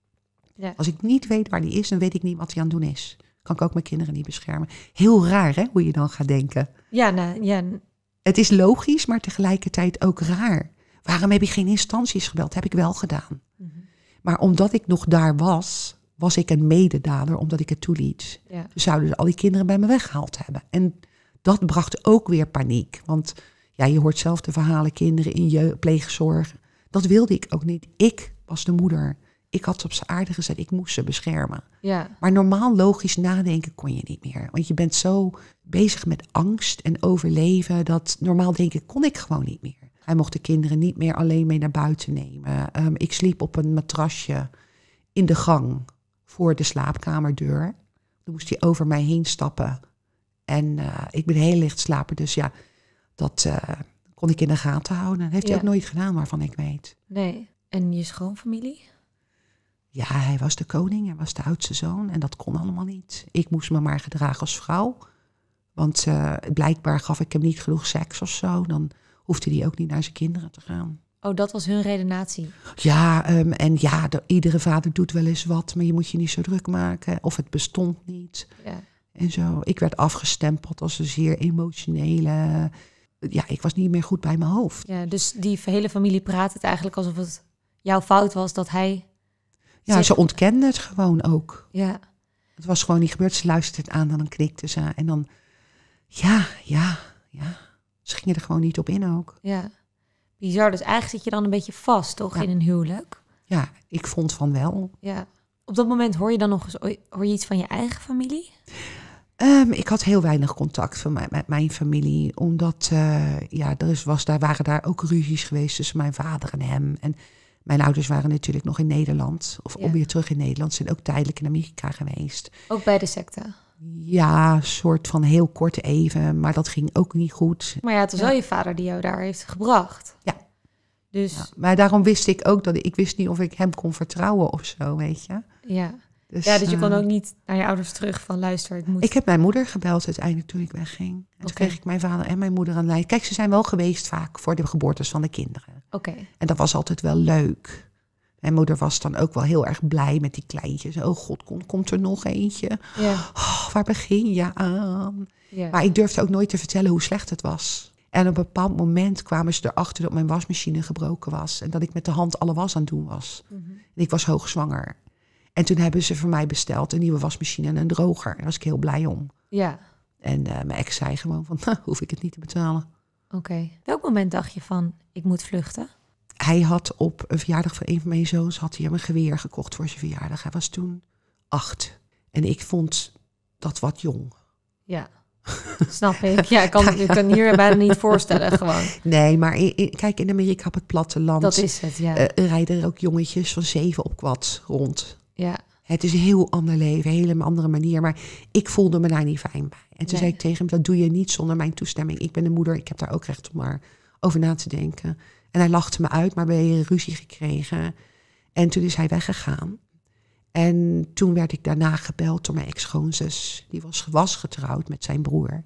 Als ik niet weet waar die is, dan weet ik niet wat hij aan het doen is. Kan ik ook mijn kinderen niet beschermen. Heel raar, hè, hoe je dan gaat denken. Ja, nou, ja. Het is logisch, maar tegelijkertijd ook raar. Waarom heb ik geen instanties gebeld? Heb ik wel gedaan. Mhm. Maar omdat ik nog daar was, was ik een mededader, omdat ik het toeliet. Ja. zouden ze dus al die kinderen bij me weggehaald hebben. En dat bracht ook weer paniek. Want ja, je hoort zelf de verhalen, kinderen in je pleegzorg. Dat wilde ik ook niet. Ik was de moeder ik had ze op zijn aarde gezet, ik moest ze beschermen. Ja. Maar normaal logisch nadenken kon je niet meer. Want je bent zo bezig met angst en overleven dat normaal denken kon ik gewoon niet meer. Hij mocht de kinderen niet meer alleen mee naar buiten nemen. Ehm, ik sliep op een matrasje in de gang voor de slaapkamerdeur. Dan moest hij over mij heen stappen. En eh, ik ben heel licht slapen, dus ja, dat eh, kon ik in de gaten houden. Dat heeft hij ook nooit gedaan waarvan ik weet. Nee. En je schoonfamilie? Ja, hij was de koning, hij was de oudste zoon en dat kon allemaal niet. Ik moest me maar gedragen als vrouw. Want eh, blijkbaar gaf ik hem niet genoeg seks of zo. Dan hoefde hij ook niet naar zijn kinderen te gaan. Oh, dat was hun redenatie? Ja, ehm, en ja, iedere vader doet wel eens wat, maar je moet je niet zo druk maken. Of het bestond niet. Ja. En zo. Ik werd afgestempeld als een zeer emotionele. Ja, ik was niet meer goed bij mijn hoofd. Ja, dus die hele familie praat het eigenlijk alsof het jouw fout was dat hij ja, ze ontkende het gewoon ook. Ja. Het was gewoon niet gebeurd. Ze luisterde het aan en dan knikte ze. En dan, ja, ja, ja. Ze gingen er gewoon niet op in ook. Ja. Bizar. Dus eigenlijk zit je dan een beetje vast, toch, in een huwelijk? Ja, ik vond van wel. Ja. Op dat moment hoor je dan nog eens hoor je iets van je eigen familie? Ehm, ik had heel weinig contact van met mijn familie, omdat eh, ja, er is, was, daar, waren daar ook ruzies geweest tussen mijn vader en hem. En mijn ouders waren natuurlijk nog in Nederland. Of ja. weer terug in Nederland. Zijn ook tijdelijk in Amerika geweest. Ook bij de secte? Ja, soort van heel kort even. Maar dat ging ook niet goed. Maar ja, het was ja. wel je vader die jou daar heeft gebracht. Ja. Dus... Ja, maar daarom wist ik ook dat ik wist niet of ik hem kon vertrouwen of zo, weet je. Ja. Dus, ja, dus je kon eh, ook niet naar je ouders terug van luister, het moet. Ik heb mijn moeder gebeld uiteindelijk toen ik wegging. En toen kreeg ik mijn vader en mijn moeder aan lijn. Kijk, ze zijn wel geweest vaak voor de geboortes van de kinderen. Oké. En dat was altijd wel leuk. Mijn moeder was dan ook wel heel erg blij met die kleintjes. Oh god, komt er nog eentje? Oh, waar begin je aan? Maar ik durfde ook nooit te vertellen hoe slecht het was. En op een bepaald moment kwamen ze erachter dat mijn wasmachine gebroken was. En dat ik met de hand alle was aan het doen was. Mhm. En ik was hoogzwanger. En toen hebben ze voor mij besteld een nieuwe wasmachine en een droger. Daar was ik heel blij om. Ja. En eh, mijn ex zei gewoon van, nou, hoef ik het niet te betalen. Oké. Welk moment dacht je van, ik moet vluchten? Hij had op een verjaardag van een van mijn zoons... had hij hem een geweer gekocht voor zijn verjaardag. Hij was toen acht. En ik vond dat wat jong. Ja. Snap ik. Ja, ik kan, ik hier bijna niet voorstellen gewoon. Nee, maar in, kijk, in Amerika op het platteland... Dat is het, ja. Eh, rijden er ook jongetjes van zeven op kwad rond. Het is een heel ander leven, een hele andere manier. Maar ik voelde me daar niet fijn bij. En toen zei ik tegen hem, dat doe je niet zonder mijn toestemming. Ik ben de moeder, ik heb daar ook recht om maar over na te denken. En hij lachte me uit, maar we hebben ruzie gekregen. En toen is hij weggegaan. En toen werd ik daarna gebeld door mijn ex-schoonzus. Die was, was getrouwd met zijn broer.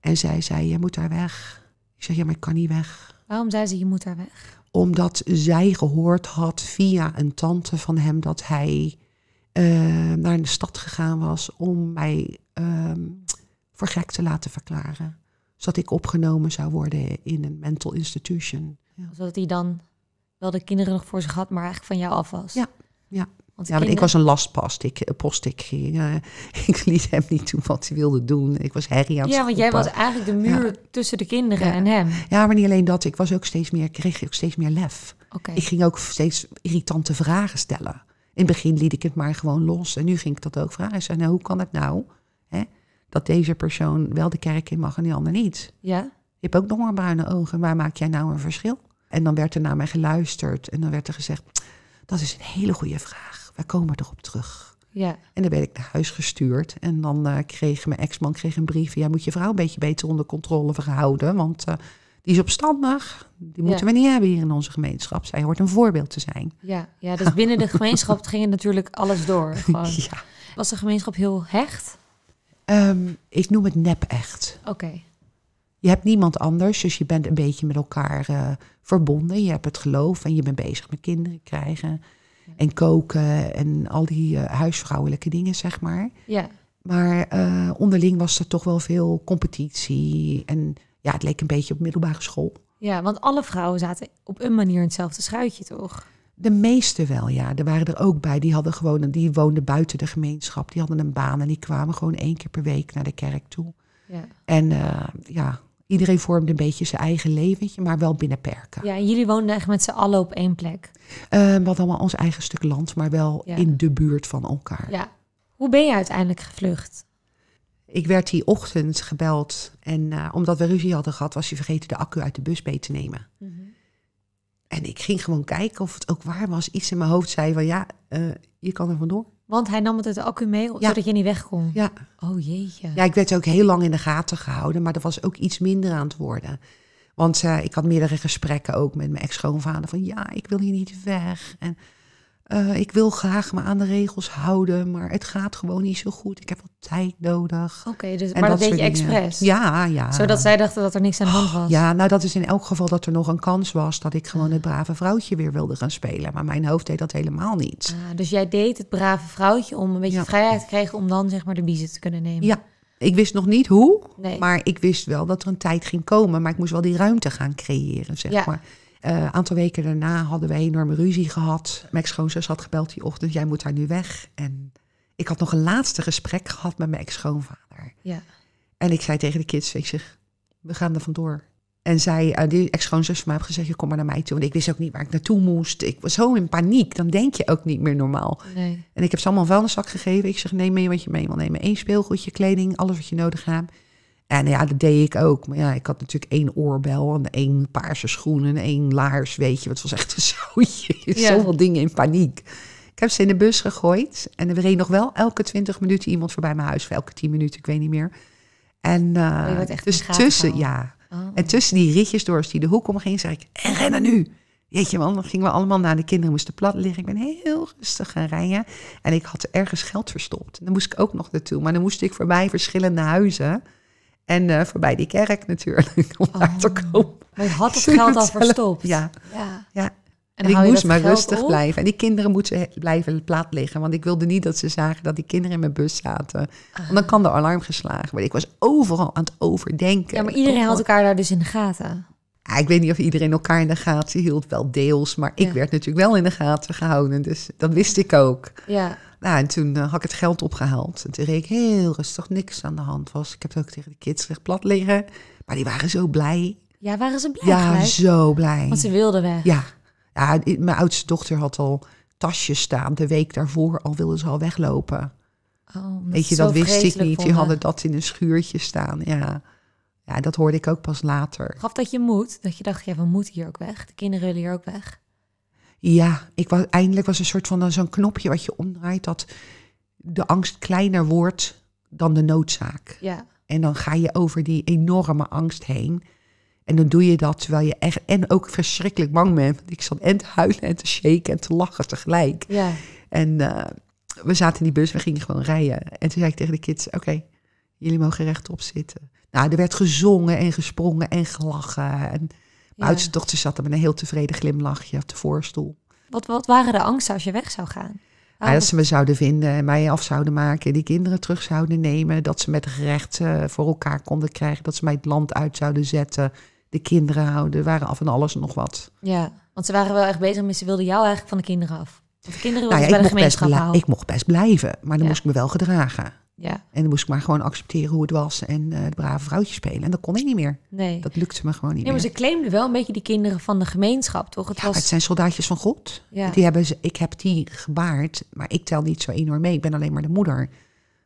En zij zei, je moet daar weg. Ik zei, ja, maar ik kan niet weg. Waarom zei ze, je moet daar weg? Omdat zij gehoord had via een tante van hem dat hij naar ehm, de stad gegaan was om mij ehm, voor gek te laten verklaren. Zodat ik opgenomen zou worden in een mental institution. Ja. Zodat dus hij dan wel de kinderen nog voor zich had, maar eigenlijk van jou af was. Ja, ja. Want ik was een lastpost. Ik, eh, post, ik, ging, eh, ik liet hem niet doen wat hij wilde doen. Ik was herrie aan het Ja, want jij was eigenlijk de muur tussen de kinderen en hem. Ja, maar niet alleen dat. Ik was ook steeds meer, kreeg ook steeds meer lef. Okay. Ik ging ook steeds irritante vragen stellen het begin liet ik het maar gewoon los. En nu ging ik dat ook vragen. Ik nou, hoe kan het nou hè, dat deze persoon wel de kerk in mag en die ander niet? Ja. Je hebt ook donkerbruine ogen. Waar maak jij nou een verschil? En dan werd er naar mij geluisterd. En dan werd er gezegd, dat is een hele goede vraag. Wij komen erop terug. Ja. En dan werd ik naar huis gestuurd. En dan eh, kreeg mijn ex-man kreeg een brief. Ja, moet je vrouw een beetje beter onder controle verhouden. Want eh, die is opstandig. Die moeten we niet hebben hier in onze gemeenschap. Zij hoort een voorbeeld te zijn. Ja, ja dus binnen de gemeenschap ging het natuurlijk alles door. Ja. Was de gemeenschap heel hecht? Ehm, ik noem het nep echt. Oké. Je hebt niemand anders, dus je bent een beetje met elkaar eh, verbonden. Je hebt het geloof en je bent bezig met kinderen krijgen en koken en al die uh, huisvrouwelijke dingen, zeg maar. Ja. Maar eh, onderling was er toch wel veel competitie en ja, het leek een beetje op middelbare school. Ja, want alle vrouwen zaten op een manier in hetzelfde schuitje, toch? De meeste wel, ja. Er waren er ook bij. Die hadden gewoon, die woonden buiten de gemeenschap. Die hadden een baan en die kwamen gewoon één keer per week naar de kerk toe. Ja. En eh, ja, iedereen vormde een beetje zijn eigen leventje, maar wel binnen perken. Ja, en jullie woonden echt met z'n allen op één plek? Uh, we hadden allemaal ons eigen stuk land, maar wel in de buurt van elkaar. Ja. Hoe ben je uiteindelijk gevlucht? Ik werd die ochtend gebeld en eh, omdat we ruzie hadden gehad, was hij vergeten de accu uit de bus mee te nemen. Mhm. En ik ging gewoon kijken of het ook waar was. Iets in mijn hoofd zei van ja, eh, je kan er vandoor. Want hij nam het uit de accu mee, voordat zodat je niet weg kon. Ja. Oh jeetje. Ja, ik werd ook heel lang in de gaten gehouden, maar er was ook iets minder aan het worden. Want eh, ik had meerdere gesprekken ook met mijn ex-schoonvader van ja, ik wil hier niet weg. En eh, ik wil graag me aan de regels houden, maar het gaat gewoon niet zo goed. Ik heb wat tijd nodig. Oké, dus, maar dat, dat deed je expres? Ja, ja. Zodat zij dachten dat er niks aan de hand oh, was? ja, nou dat is in elk geval dat er nog een kans was dat ik gewoon het brave vrouwtje weer wilde gaan spelen. Maar mijn hoofd deed dat helemaal niet. Ah, dus jij deed het brave vrouwtje om een beetje vrijheid te krijgen om dan zeg maar de biezen te kunnen nemen? Ja. Ik wist nog niet hoe, maar ik wist wel dat er een tijd ging komen. Maar ik moest wel die ruimte gaan creëren, zeg ja. maar. Een eh, aantal weken daarna hadden wij enorme ruzie gehad. Mijn schoonzus had gebeld die ochtend, jij moet daar nu weg. En ik had nog een laatste gesprek gehad met mijn ex-schoonvader. Ja. En ik zei tegen de kids, we gaan er vandoor. En zij, uh, die ex-schoonzus van mij, heeft gezegd, kom maar naar mij toe. Want ik wist ook niet waar ik naartoe moest. Ik was zo in paniek, dan denk je ook niet meer normaal. Nee. En ik heb ze allemaal een vuilniszak gegeven. Ik zeg, neem mee wat je mee wil nemen. Eén speelgoedje, kleding, alles wat je nodig hebt. En ja, dat deed ik ook. Maar ja, ik had natuurlijk één oorbel en één paarse schoenen en één laars, weet je. Het was echt een zootje. Ja. Zoveel dingen in paniek. Ik heb ze in de bus gegooid. En er reed nog wel elke twintig minuten iemand voorbij mijn huis. elke tien minuten, ik weet niet meer. En uh, dus tussen, ja. Oh. En tussen die ritjes door, als die de hoek omging, zei ik, en rennen nu. je, man, dan gingen we allemaal naar de kinderen, moesten plat liggen. Ik ben heel rustig gaan rijden. En ik had ergens geld verstopt. En dan moest ik ook nog naartoe. Maar dan moest ik voorbij verschillende huizen. En eh, voorbij die kerk natuurlijk, om daar te oh. komen. Maar je had het geld al verstopt. Ja. ja. En, ik moest maar rustig blijven. En die kinderen moeten blijven plaat liggen. Want ik wilde niet dat ze zagen dat die kinderen in mijn bus zaten. Want dan ah. kan de alarm geslagen worden. Ik was overal aan het overdenken. Ja, maar iedereen had elkaar daar dus in de gaten. Ja, ik weet niet of iedereen elkaar in de gaten hield. Wel deels, maar ik werd natuurlijk wel in de gaten gehouden. Dus dat wist ik ook. Ja. Nou, en toen eh, had ik het geld opgehaald. En toen reed ik heel rustig, niks aan de hand was. Ik heb het ook tegen de kids recht plat liggen. Maar die waren zo blij. Ja, waren ze blij? Ja, zo blij. Want ze wilden weg. Ja. ja, mijn oudste dochter had al tasjes staan. De week daarvoor al wilden ze al weglopen. Oh, Weet je, dat wist ik niet. Die hadden dat in een schuurtje staan. Ja. ja, dat hoorde ik ook pas later. Gaf dat je moet? Dat je dacht, ja, we moeten hier ook weg. De kinderen willen hier ook weg. Ja, ik was, eindelijk was een soort van zo'n knopje wat je omdraait dat de angst kleiner wordt dan de noodzaak. Ja. En dan ga je over die enorme angst heen. En dan doe je dat terwijl je echt en ook verschrikkelijk bang bent. Want ik zat en te huilen en te shaken en te lachen tegelijk. Ja. En eh, we zaten in die bus, we gingen gewoon rijden. En toen zei ik tegen de kids, oké, jullie mogen rechtop zitten. Nou, er werd gezongen en gesprongen en gelachen. En ja. dochter zat er met een heel tevreden glimlachje op de voorstoel. Wat, wat waren de angsten als je weg zou gaan? dat ze me zouden vinden en mij af zouden maken, die kinderen terug zouden nemen, dat ze met recht eh, voor elkaar konden krijgen, dat ze mij het land uit zouden zetten, de kinderen houden, waren af en alles nog wat. Ja, want ze waren wel echt bezig met ze wilden jou eigenlijk van de kinderen af. de kinderen wilden nou ja, bij de Ik mocht best blijven, maar dan moest ik me wel gedragen. Ja. En dan moest ik maar gewoon accepteren hoe het was en het eh, brave vrouwtje spelen. En dat kon ik niet meer. Nee. Dat lukte me gewoon niet meer nee, Maar ze claimden wel een beetje die kinderen van de gemeenschap, toch? Het, ja, het zijn soldaatjes van God. Ja. Die hebben ze, ik heb die gebaard, maar ik tel niet zo enorm mee. Ik ben alleen maar de moeder.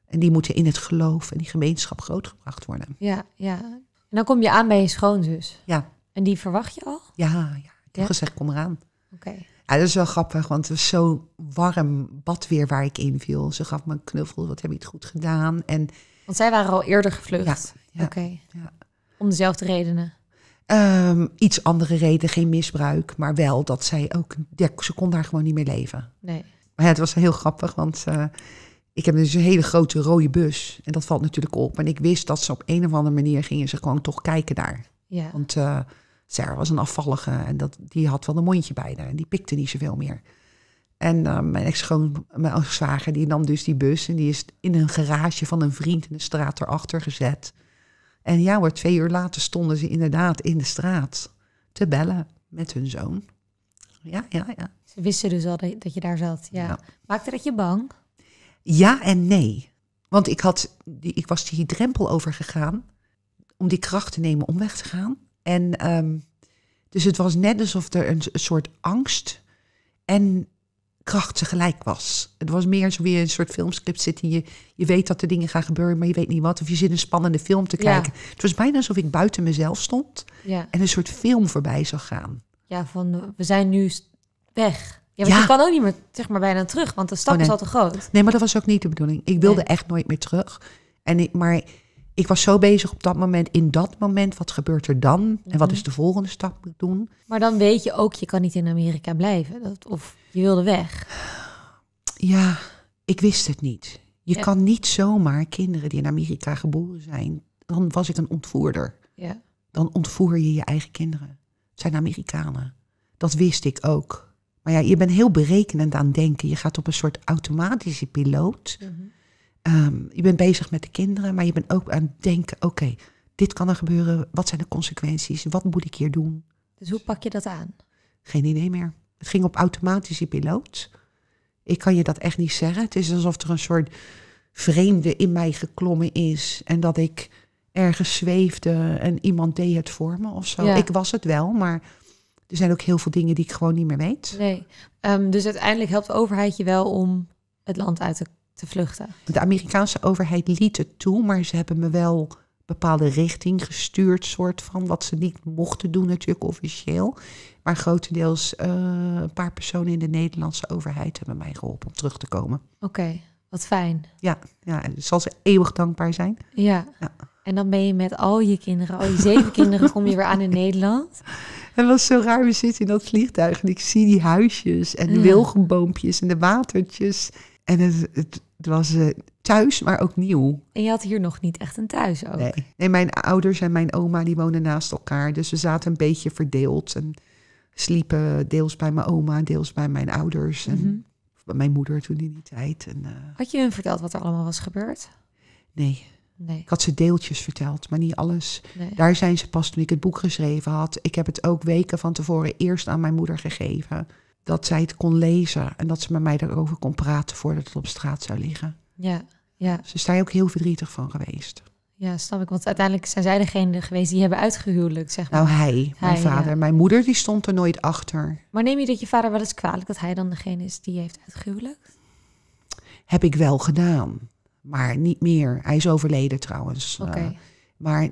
En die moeten in het geloof en die gemeenschap grootgebracht worden. Ja, ja. En dan kom je aan bij je schoonzus. Ja. En die verwacht je al? Ja, ja. ik heb gezegd, kom eraan. Oké. Ja, dat is wel grappig, want het was zo warm badweer waar ik in viel. Ze gaf me een knuffel, wat heb je het goed gedaan. En, want zij waren al eerder gevlucht? Ja. Oké. Ja. Om dezelfde redenen? Ehm, iets andere reden, geen misbruik, maar wel dat zij ook, ja, ze kon daar gewoon niet meer leven. Nee. Maar het was heel grappig, want eh, ik heb dus een hele grote rode bus en dat valt natuurlijk op. En ik wist dat ze op een of andere manier gingen ze gewoon toch kijken daar. Ja. Want uh, Sarah was een afvallige en dat, die had wel een mondje bijna. En die pikte niet zoveel meer. En eh, mijn ex-zwager die nam dus die bus en die is in een garage van een vriend in de straat erachter gezet. En ja hoor, twee uur later stonden ze inderdaad in de straat te bellen met hun zoon. Ja, ja, ja. Ze wisten dus al dat je daar zat. Ja. Maakte dat je bang? Ja en nee. Want ik, had, ik was die drempel overgegaan om die kracht te nemen om weg te gaan. En ehm, dus het was net alsof er een soort angst en kracht tegelijk was. Het was meer zo weer een soort filmscript zit en je, je weet dat er dingen gaan gebeuren, maar je weet niet wat. Of je zit een spannende film te kijken. Het was bijna alsof ik buiten mezelf stond en een soort film voorbij zag gaan. Ja, van eh, we zijn nu weg. Ja, want je kan ook niet meer zeg maar bijna terug, want de stap oh, is al te groot. Nee, maar dat was ook niet de bedoeling. Ik wilde echt nooit meer terug. En ik, maar ik was zo bezig op dat moment, in dat moment, wat gebeurt er dan? En wat mhm. is de volgende stap moet doen? Maar dan weet je ook, je kan niet in Amerika blijven. Dat, of je wilde weg. Ja, ik wist het niet. Je kan niet zomaar kinderen die in Amerika geboren zijn, dan was ik een ontvoerder. Ja. Dan ontvoer je je eigen kinderen. Het zijn Amerikanen. Dat wist ik ook. Maar ja, je bent heel berekenend aan denken. Je gaat op een soort automatische piloot. Mhm. Ehm, je bent bezig met de kinderen, maar je bent ook aan het denken: oké, dit kan er gebeuren. Wat zijn de consequenties? Wat moet ik hier doen? Dus hoe pak je dat aan? Geen idee meer. Het ging op automatische piloot. Ik kan je dat echt niet zeggen. Het is alsof er een soort vreemde in mij geklommen is en dat ik ergens zweefde en iemand deed het voor me of zo. Ik was het wel, maar er zijn ook heel veel dingen die ik gewoon niet meer weet. Nee. Ehm, dus uiteindelijk helpt de overheid je wel om het land uit te te vluchten. De Amerikaanse overheid liet het toe, maar ze hebben me wel bepaalde richting gestuurd, soort van wat ze niet mochten doen natuurlijk officieel. Maar grotendeels eh, een paar personen in de Nederlandse overheid hebben mij geholpen om terug te komen. Oké, wat fijn. Ja, ja, zal ze eeuwig dankbaar zijn. Ja. ja. En dan ben je met al je kinderen, al je zeven kinderen, kom je weer aan in Nederland. Het was zo raar, we zitten in dat vliegtuig en ik zie die huisjes en de wilgenboompjes en de watertjes. En het, het, het was uh, thuis, maar ook nieuw. En je had hier nog niet echt een thuis ook? Nee. mijn ouders en mijn oma die wonen naast elkaar. Dus we zaten een beetje verdeeld. En sliepen deels bij mijn oma, deels bij mijn ouders. En, mhm. bij mijn moeder toen in die tijd. En, eh, Had je hun verteld wat er allemaal was gebeurd? Nee. nee. Ik had ze deeltjes verteld, maar niet alles. Daar zijn ze pas toen ik het boek geschreven had. Ik heb het ook weken van tevoren eerst aan mijn moeder gegeven dat zij het kon lezen en dat ze met mij daarover kon praten voordat het op straat zou liggen. Ja, ja. Ze is ook heel verdrietig van geweest. Ja, snap ik. Want uiteindelijk zijn zij degene geweest die hebben uitgehuwelijk, zeg maar. Nou, hij, mijn vader. Mijn moeder, die stond er nooit achter. Maar neem je dat je vader wel eens kwalijk dat hij dan degene is die heeft uitgehuwelijk? Heb ik wel gedaan, maar niet meer. Hij is overleden trouwens. Oké. Eh, maar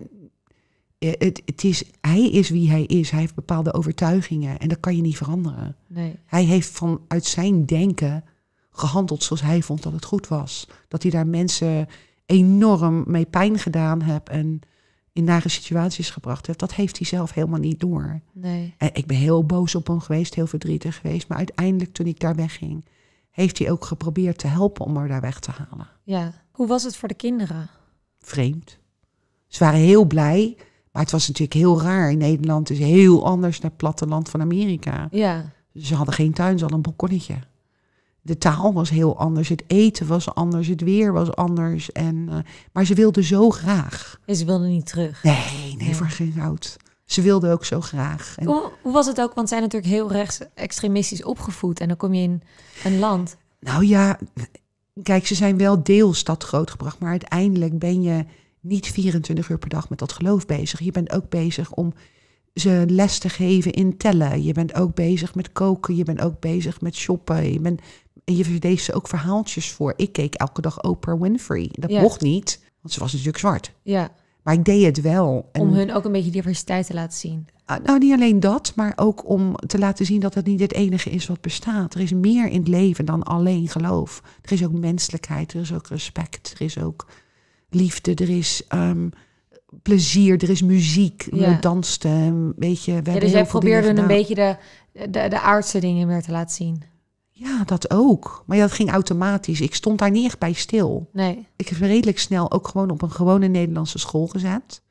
eh, het, het is, hij is wie hij is. Hij heeft bepaalde overtuigingen en dat kan je niet veranderen. Nee. Hij heeft vanuit zijn denken gehandeld zoals hij vond dat het goed was. Dat hij daar mensen enorm mee pijn gedaan hebt en in nare situaties gebracht heeft. dat heeft hij zelf helemaal niet door. Nee. En ik ben heel boos op hem geweest, heel verdrietig geweest, maar uiteindelijk toen ik daar wegging, heeft hij ook geprobeerd te helpen om haar daar weg te halen. Ja. Hoe was het voor de kinderen? Vreemd. Ze waren heel blij het was natuurlijk heel raar. In Nederland is heel anders dan het platteland van Amerika. Ja. Ze hadden geen tuin, ze hadden een balkonnetje. De taal was heel anders, het eten was anders, het weer was anders. En, eh, maar ze wilde zo graag. En ze wilde niet terug. Nee, nee, voor geen hout. Ze wilde ook zo graag. Hoe, hoe, was het ook? Want zij natuurlijk heel rechtsextremistisch extremistisch opgevoed. En dan kom je in een land. Nou ja, kijk, ze zijn wel deels dat grootgebracht. Maar uiteindelijk ben je niet 24 uur per dag met dat geloof bezig. Je bent ook bezig om ze les te geven in tellen. Je bent ook bezig met koken. Je bent ook bezig met shoppen. Je, bent, je deed ze ook verhaaltjes voor. Ik keek elke dag Oprah Winfrey. Dat mocht niet, want ze was natuurlijk zwart. Ja. Maar ik deed het wel. En, om hun ook een beetje diversiteit te laten zien. Ah, nou, niet alleen dat, maar ook om te laten zien dat het niet het enige is wat bestaat. Er is meer in het leven dan alleen geloof. Er is ook menselijkheid, er is ook respect, er is ook liefde, er is ehm, plezier, er is muziek, ja. we dansten, weet je. ja, dus jij probeerde een beetje de, de, de aardse dingen meer te laten zien. Ja, dat ook. Maar ja, dat ging automatisch. Ik stond daar niet echt bij stil. Nee. Ik heb redelijk snel ook gewoon op een gewone Nederlandse school gezet.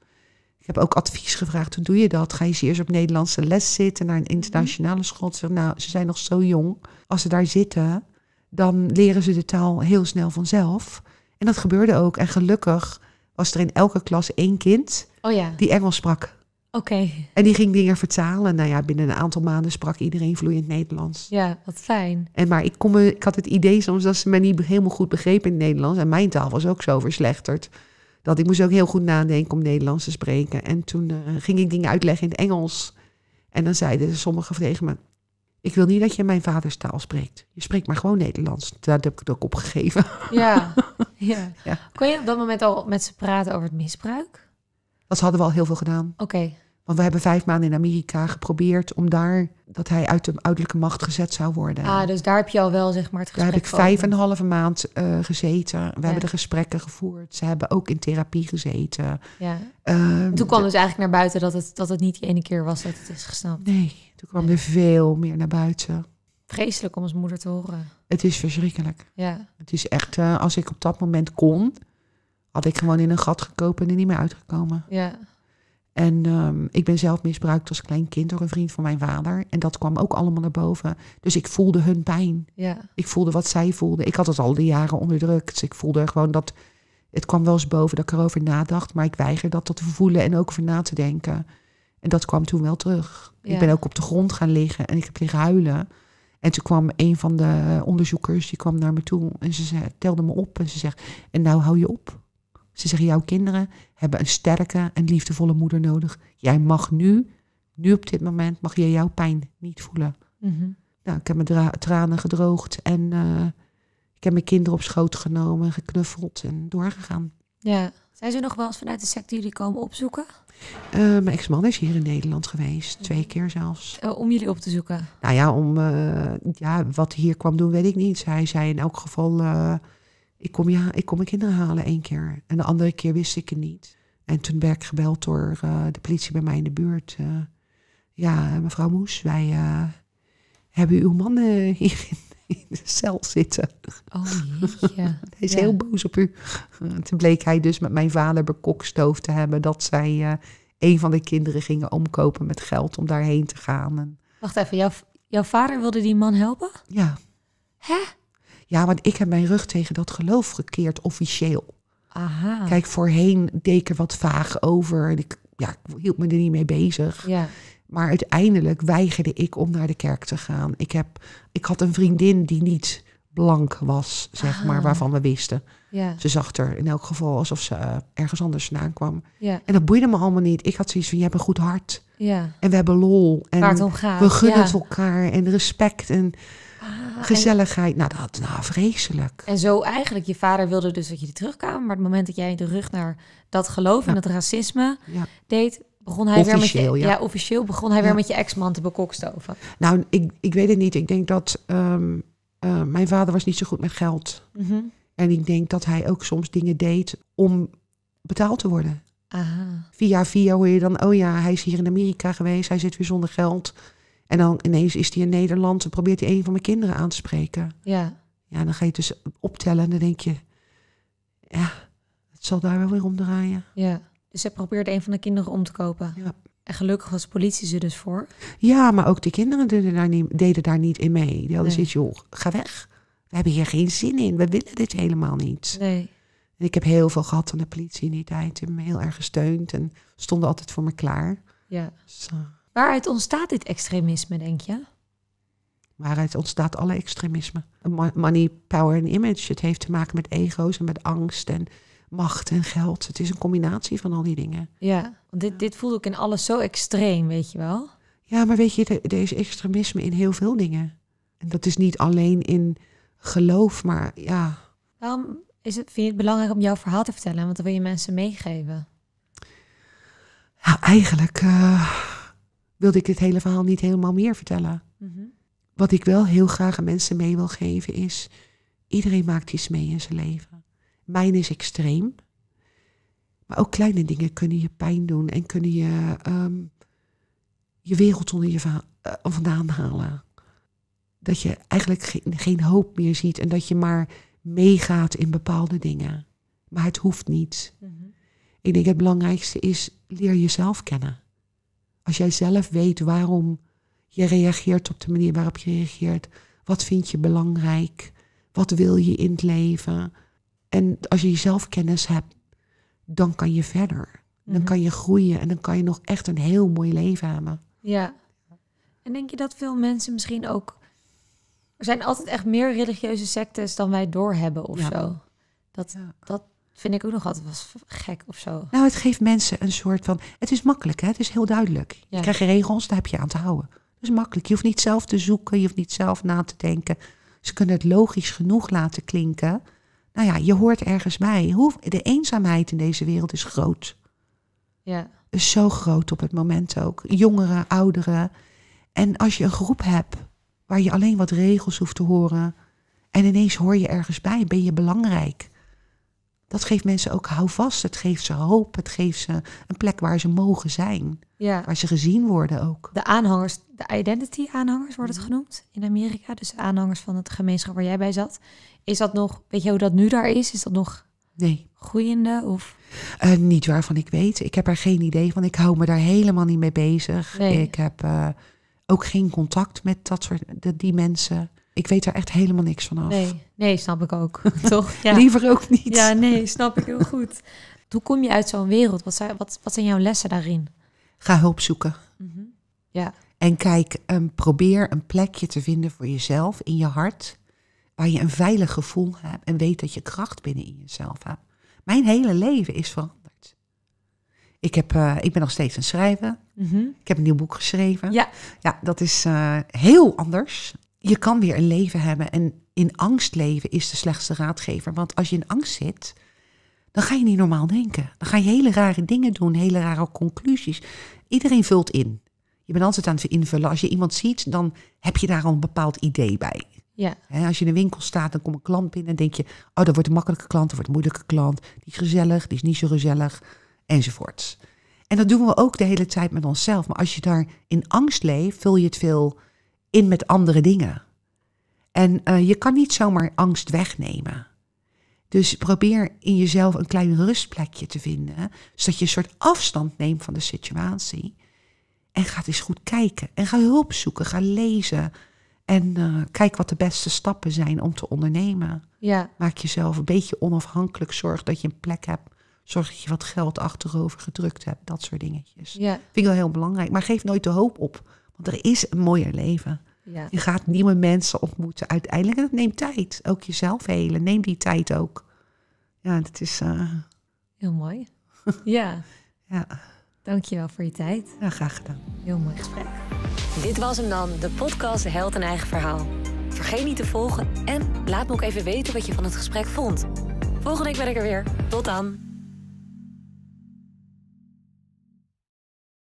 Ik heb ook advies gevraagd, hoe doe je dat? Ga je ze eerst op Nederlandse les zitten naar een mhm. internationale school? Zeg, nou, ze zijn nog zo jong. Als ze daar zitten, dan leren ze de taal heel snel vanzelf. En dat gebeurde ook. En gelukkig was er in elke klas één kind oh ja. die Engels sprak. Oké. En die ging dingen vertalen. Nou ja, binnen een aantal maanden sprak iedereen vloeiend Nederlands. Ja, wat fijn. En maar ik, kon me, ik had het idee soms dat ze me niet helemaal goed begrepen in het Nederlands. En mijn taal was ook zo verslechterd. Dat ik moest ook heel goed nadenken om Nederlands te spreken. En toen eh, ging ik dingen uitleggen in het Engels. En dan zeiden sommigen tegen me... Ik wil niet dat je mijn vaders taal spreekt. Je spreekt maar gewoon Nederlands. Daar heb ik het ook opgegeven. Ja, Ja. Kon je op dat moment al met ze praten over het misbruik? Dat hadden we al heel veel gedaan. Oké. Want we hebben vijf maanden in Amerika geprobeerd om daar dat hij uit de uiterlijke macht gezet zou worden. Ah, dus daar heb je al wel zeg maar het gesprek. Daar heb ik vijf en een halve maand eh, gezeten. We hebben de gesprekken gevoerd. Ze hebben ook in therapie gezeten. Ja. Ehm, toen kwam dus eigenlijk naar buiten dat het, dat het niet die ene keer was dat het is gesnapt. Nee, toen kwam er veel meer naar buiten. Vreselijk om als moeder te horen. Het is verschrikkelijk. Ja. Het is echt, eh, als ik op dat moment kon, had ik gewoon in een gat gekopen en er niet meer uitgekomen. Ja. En ehm, ik ben zelf misbruikt als klein kind door een vriend van mijn vader. En dat kwam ook allemaal naar boven. Dus ik voelde hun pijn. Ja. Ik voelde wat zij voelden. Ik had het al die jaren onderdrukt. Dus ik voelde gewoon dat. Het kwam wel eens boven dat ik erover nadacht. Maar ik weiger dat te voelen en ook over na te denken. En dat kwam toen wel terug. Ik ben ook op de grond gaan liggen en ik heb liggen huilen. En toen kwam een van de onderzoekers, die kwam naar me toe en ze zei, telde me op en ze zegt, en nou hou je op. Ze zeggen, jouw kinderen hebben een sterke en liefdevolle moeder nodig. Jij mag nu, nu op dit moment, mag je jouw pijn niet voelen. Mhm. Nou, ik heb mijn tranen gedroogd en eh, ik heb mijn kinderen op schoot genomen, geknuffeld en doorgegaan. Ja. Zijn ze nog wel eens vanuit de sector jullie komen opzoeken? Eh, mijn ex-man is hier in Nederland geweest, mm. twee keer zelfs. Oh, om jullie op te zoeken? Nou ja, om, eh, ja, wat hij hier kwam doen, weet ik niet. Hij zei in elk geval, eh, ik, kom ja, ik kom mijn kinderen halen één keer. En de andere keer wist ik het niet. En toen werd ik gebeld door de politie bij mij in de buurt. ja, mevrouw Moes, wij hebben uw man hier in in de cel zitten. Oh hij is heel boos op u. Eh, toen bleek hij dus met mijn vader bekokstoofd te hebben dat zij eh, een van de kinderen gingen omkopen met geld om daarheen te gaan. En... Wacht even, jouw, vader wilde die man helpen? Ja. Hè? Ja, want ik heb mijn rug tegen dat geloof gekeerd, officieel. Aha. Kijk, voorheen deed er wat vaag over. En ik, ja, ik hield me er niet mee bezig. Ja. Maar uiteindelijk weigerde ik om naar de kerk te gaan. Ik, heb, ik had een vriendin die niet blank was, zeg ah. maar, waarvan we wisten. Ja. Ze zag er in elk geval alsof ze eh, ergens anders vandaan kwam. En dat boeide me allemaal niet. Ik had zoiets van, je hebt een goed hart. Ja. En we hebben lol. En we gunnen het elkaar. En respect ah, en gezelligheid. Nou, dat nou vreselijk. En zo eigenlijk, je vader wilde dus dat je terugkwam. Maar het moment dat jij de rug naar dat geloof en dat racisme deed, begon hij weer met je, ja. ja. officieel begon hij weer met je ex-man te bekokstoven. Nou, ik, ik weet het niet. Ik denk dat ehm, eh, mijn vader was niet zo goed met geld. Mm En ik denk dat hij ook soms dingen deed om betaald te worden. Aha. Via via hoor je dan, oh ja, hij is hier in Amerika geweest, hij zit weer zonder geld. En dan ineens is hij in Nederland en probeert hij een van mijn kinderen aan te spreken. Ja. Ja, dan ga je dus optellen en dan denk je, ja, het zal daar wel weer om draaien. Ja. Dus zij probeerde een van de kinderen om te kopen. Ja. En gelukkig was de politie ze dus voor. Ja, maar ook de kinderen deden daar niet, deden daar niet in mee. Die hadden nee. zoiets, joh, ga weg. We hebben hier geen zin in. We willen dit helemaal niet. Nee. En ik heb heel veel gehad aan de politie in die tijd. Ze hebben me heel erg gesteund en stonden altijd voor me klaar. Ja. Dus, eh, waaruit ontstaat dit extremisme, denk je? Waaruit ontstaat alle extremisme. Money, power en image. Het heeft te maken met ego's en met angst en macht en geld. Het is een combinatie van al die dingen. Ja, want dit, dit voelt ook in alles zo extreem, weet je wel. Ja, maar weet je, er is extremisme in heel veel dingen. En dat is niet alleen in geloof, maar ja. Waarom is het, vind je het belangrijk om jouw verhaal te vertellen? Want dan wil je mensen meegeven. Nou, eigenlijk eh, wilde ik het hele verhaal niet helemaal meer vertellen. Mhm. Wat ik wel heel graag aan mensen mee wil geven is... iedereen maakt iets mee in zijn leven. Mijn is extreem. Maar ook kleine dingen kunnen je pijn doen en kunnen je ehm, je wereld onder je va eh, vandaan halen. Dat je eigenlijk geen, geen hoop meer ziet en dat je maar meegaat in bepaalde dingen. Maar het hoeft niet. Mhm. Ik denk het belangrijkste is leer jezelf kennen. Als jij zelf weet waarom je reageert op de manier waarop je reageert, wat vind je belangrijk, wat wil je in het leven, en als je jezelf kennis hebt, dan kan je verder. Dan mhm. kan je groeien en dan kan je nog echt een heel mooi leven hebben. Ja. En denk je dat veel mensen misschien ook. Er zijn altijd echt meer religieuze sectes dan wij doorhebben of zo. Dat, dat vind ik ook nog altijd was gek of zo. Nou, het geeft mensen een soort van. Het is makkelijk, hè? het is heel duidelijk. Je krijgt regels, daar heb je aan te houden. Dat is makkelijk. Je hoeft niet zelf te zoeken, je hoeft niet zelf na te denken. Ze kunnen het logisch genoeg laten klinken nou ja, je hoort ergens bij. Hoe, de eenzaamheid in deze wereld is groot. Ja. Is zo groot op het moment ook. Jongeren, ouderen. En als je een groep hebt waar je alleen wat regels hoeft te horen. En ineens hoor je ergens bij, ben je belangrijk. Dat geeft mensen ook houvast. Het geeft ze hoop. Het geeft ze een plek waar ze mogen zijn. Ja. Waar ze gezien worden ook. De aanhangers, de identity aanhangers wordt het mhm. genoemd in Amerika. Dus aanhangers van het gemeenschap waar jij bij zat is dat nog, weet je hoe dat nu daar is? Is dat nog nee. groeiende? Of? Eh, niet waarvan ik weet. Ik heb er geen idee van. Ik hou me daar helemaal niet mee bezig. Ik heb eh, ook geen contact met dat soort, die mensen. Ik weet daar echt helemaal niks van af. Nee, nee snap ik ook. Toch? Liever ook niet. Ja, nee, snap ik heel goed. Hoe kom je uit zo'n wereld? Wat zijn, wat, zijn jouw lessen daarin? Ga hulp zoeken. Mhm. Ja. En kijk, um, probeer een plekje te vinden voor jezelf in je hart waar je een veilig gevoel hebt en weet dat je kracht binnenin jezelf hebt. Mijn hele leven is veranderd. Ik, heb, eh, ik ben nog steeds aan schrijven. Mm Ik heb een nieuw boek geschreven. Ja, ja dat is eh, heel anders. Je kan weer een leven hebben en in angst leven is de slechtste raadgever. Want als je in angst zit, dan ga je niet normaal denken. Dan ga je hele rare dingen doen, hele rare conclusies. Iedereen vult in. Je bent altijd aan het invullen. Als je iemand ziet, dan heb je daar al een bepaald idee bij. Ja. En als je in een winkel staat, dan komt een klant binnen en denk je, oh, dat wordt een makkelijke klant, dat wordt een moeilijke klant, die is gezellig, die is niet zo gezellig, enzovoorts. En dat doen we ook de hele tijd met onszelf. Maar als je daar in angst leeft, vul je het veel in met andere dingen. En eh, je kan niet zomaar angst wegnemen. Dus probeer in jezelf een klein rustplekje te vinden, zodat je een soort afstand neemt van de situatie. En ga eens goed kijken. En ga hulp zoeken, ga lezen, en eh, kijk wat de beste stappen zijn om te ondernemen. Ja. Maak jezelf een beetje onafhankelijk. Zorg dat je een plek hebt. Zorg dat je wat geld achterover gedrukt hebt. Dat soort dingetjes. Ja. Vind ik wel heel belangrijk. Maar geef nooit de hoop op. Want er is een mooier leven. Ja. Je gaat nieuwe mensen ontmoeten uiteindelijk. En dat neemt tijd. Ook jezelf helen. Neem die tijd ook. Ja, dat is... Eh, heel mooi. ja. ja. Dankjewel voor je tijd. graag gedaan. Heel mooi gesprek. Dit was hem dan, de podcast Held een Eigen Verhaal. Vergeet niet te volgen en laat me ook even weten wat je van het gesprek vond. Volgende week ben ik er weer. Tot dan.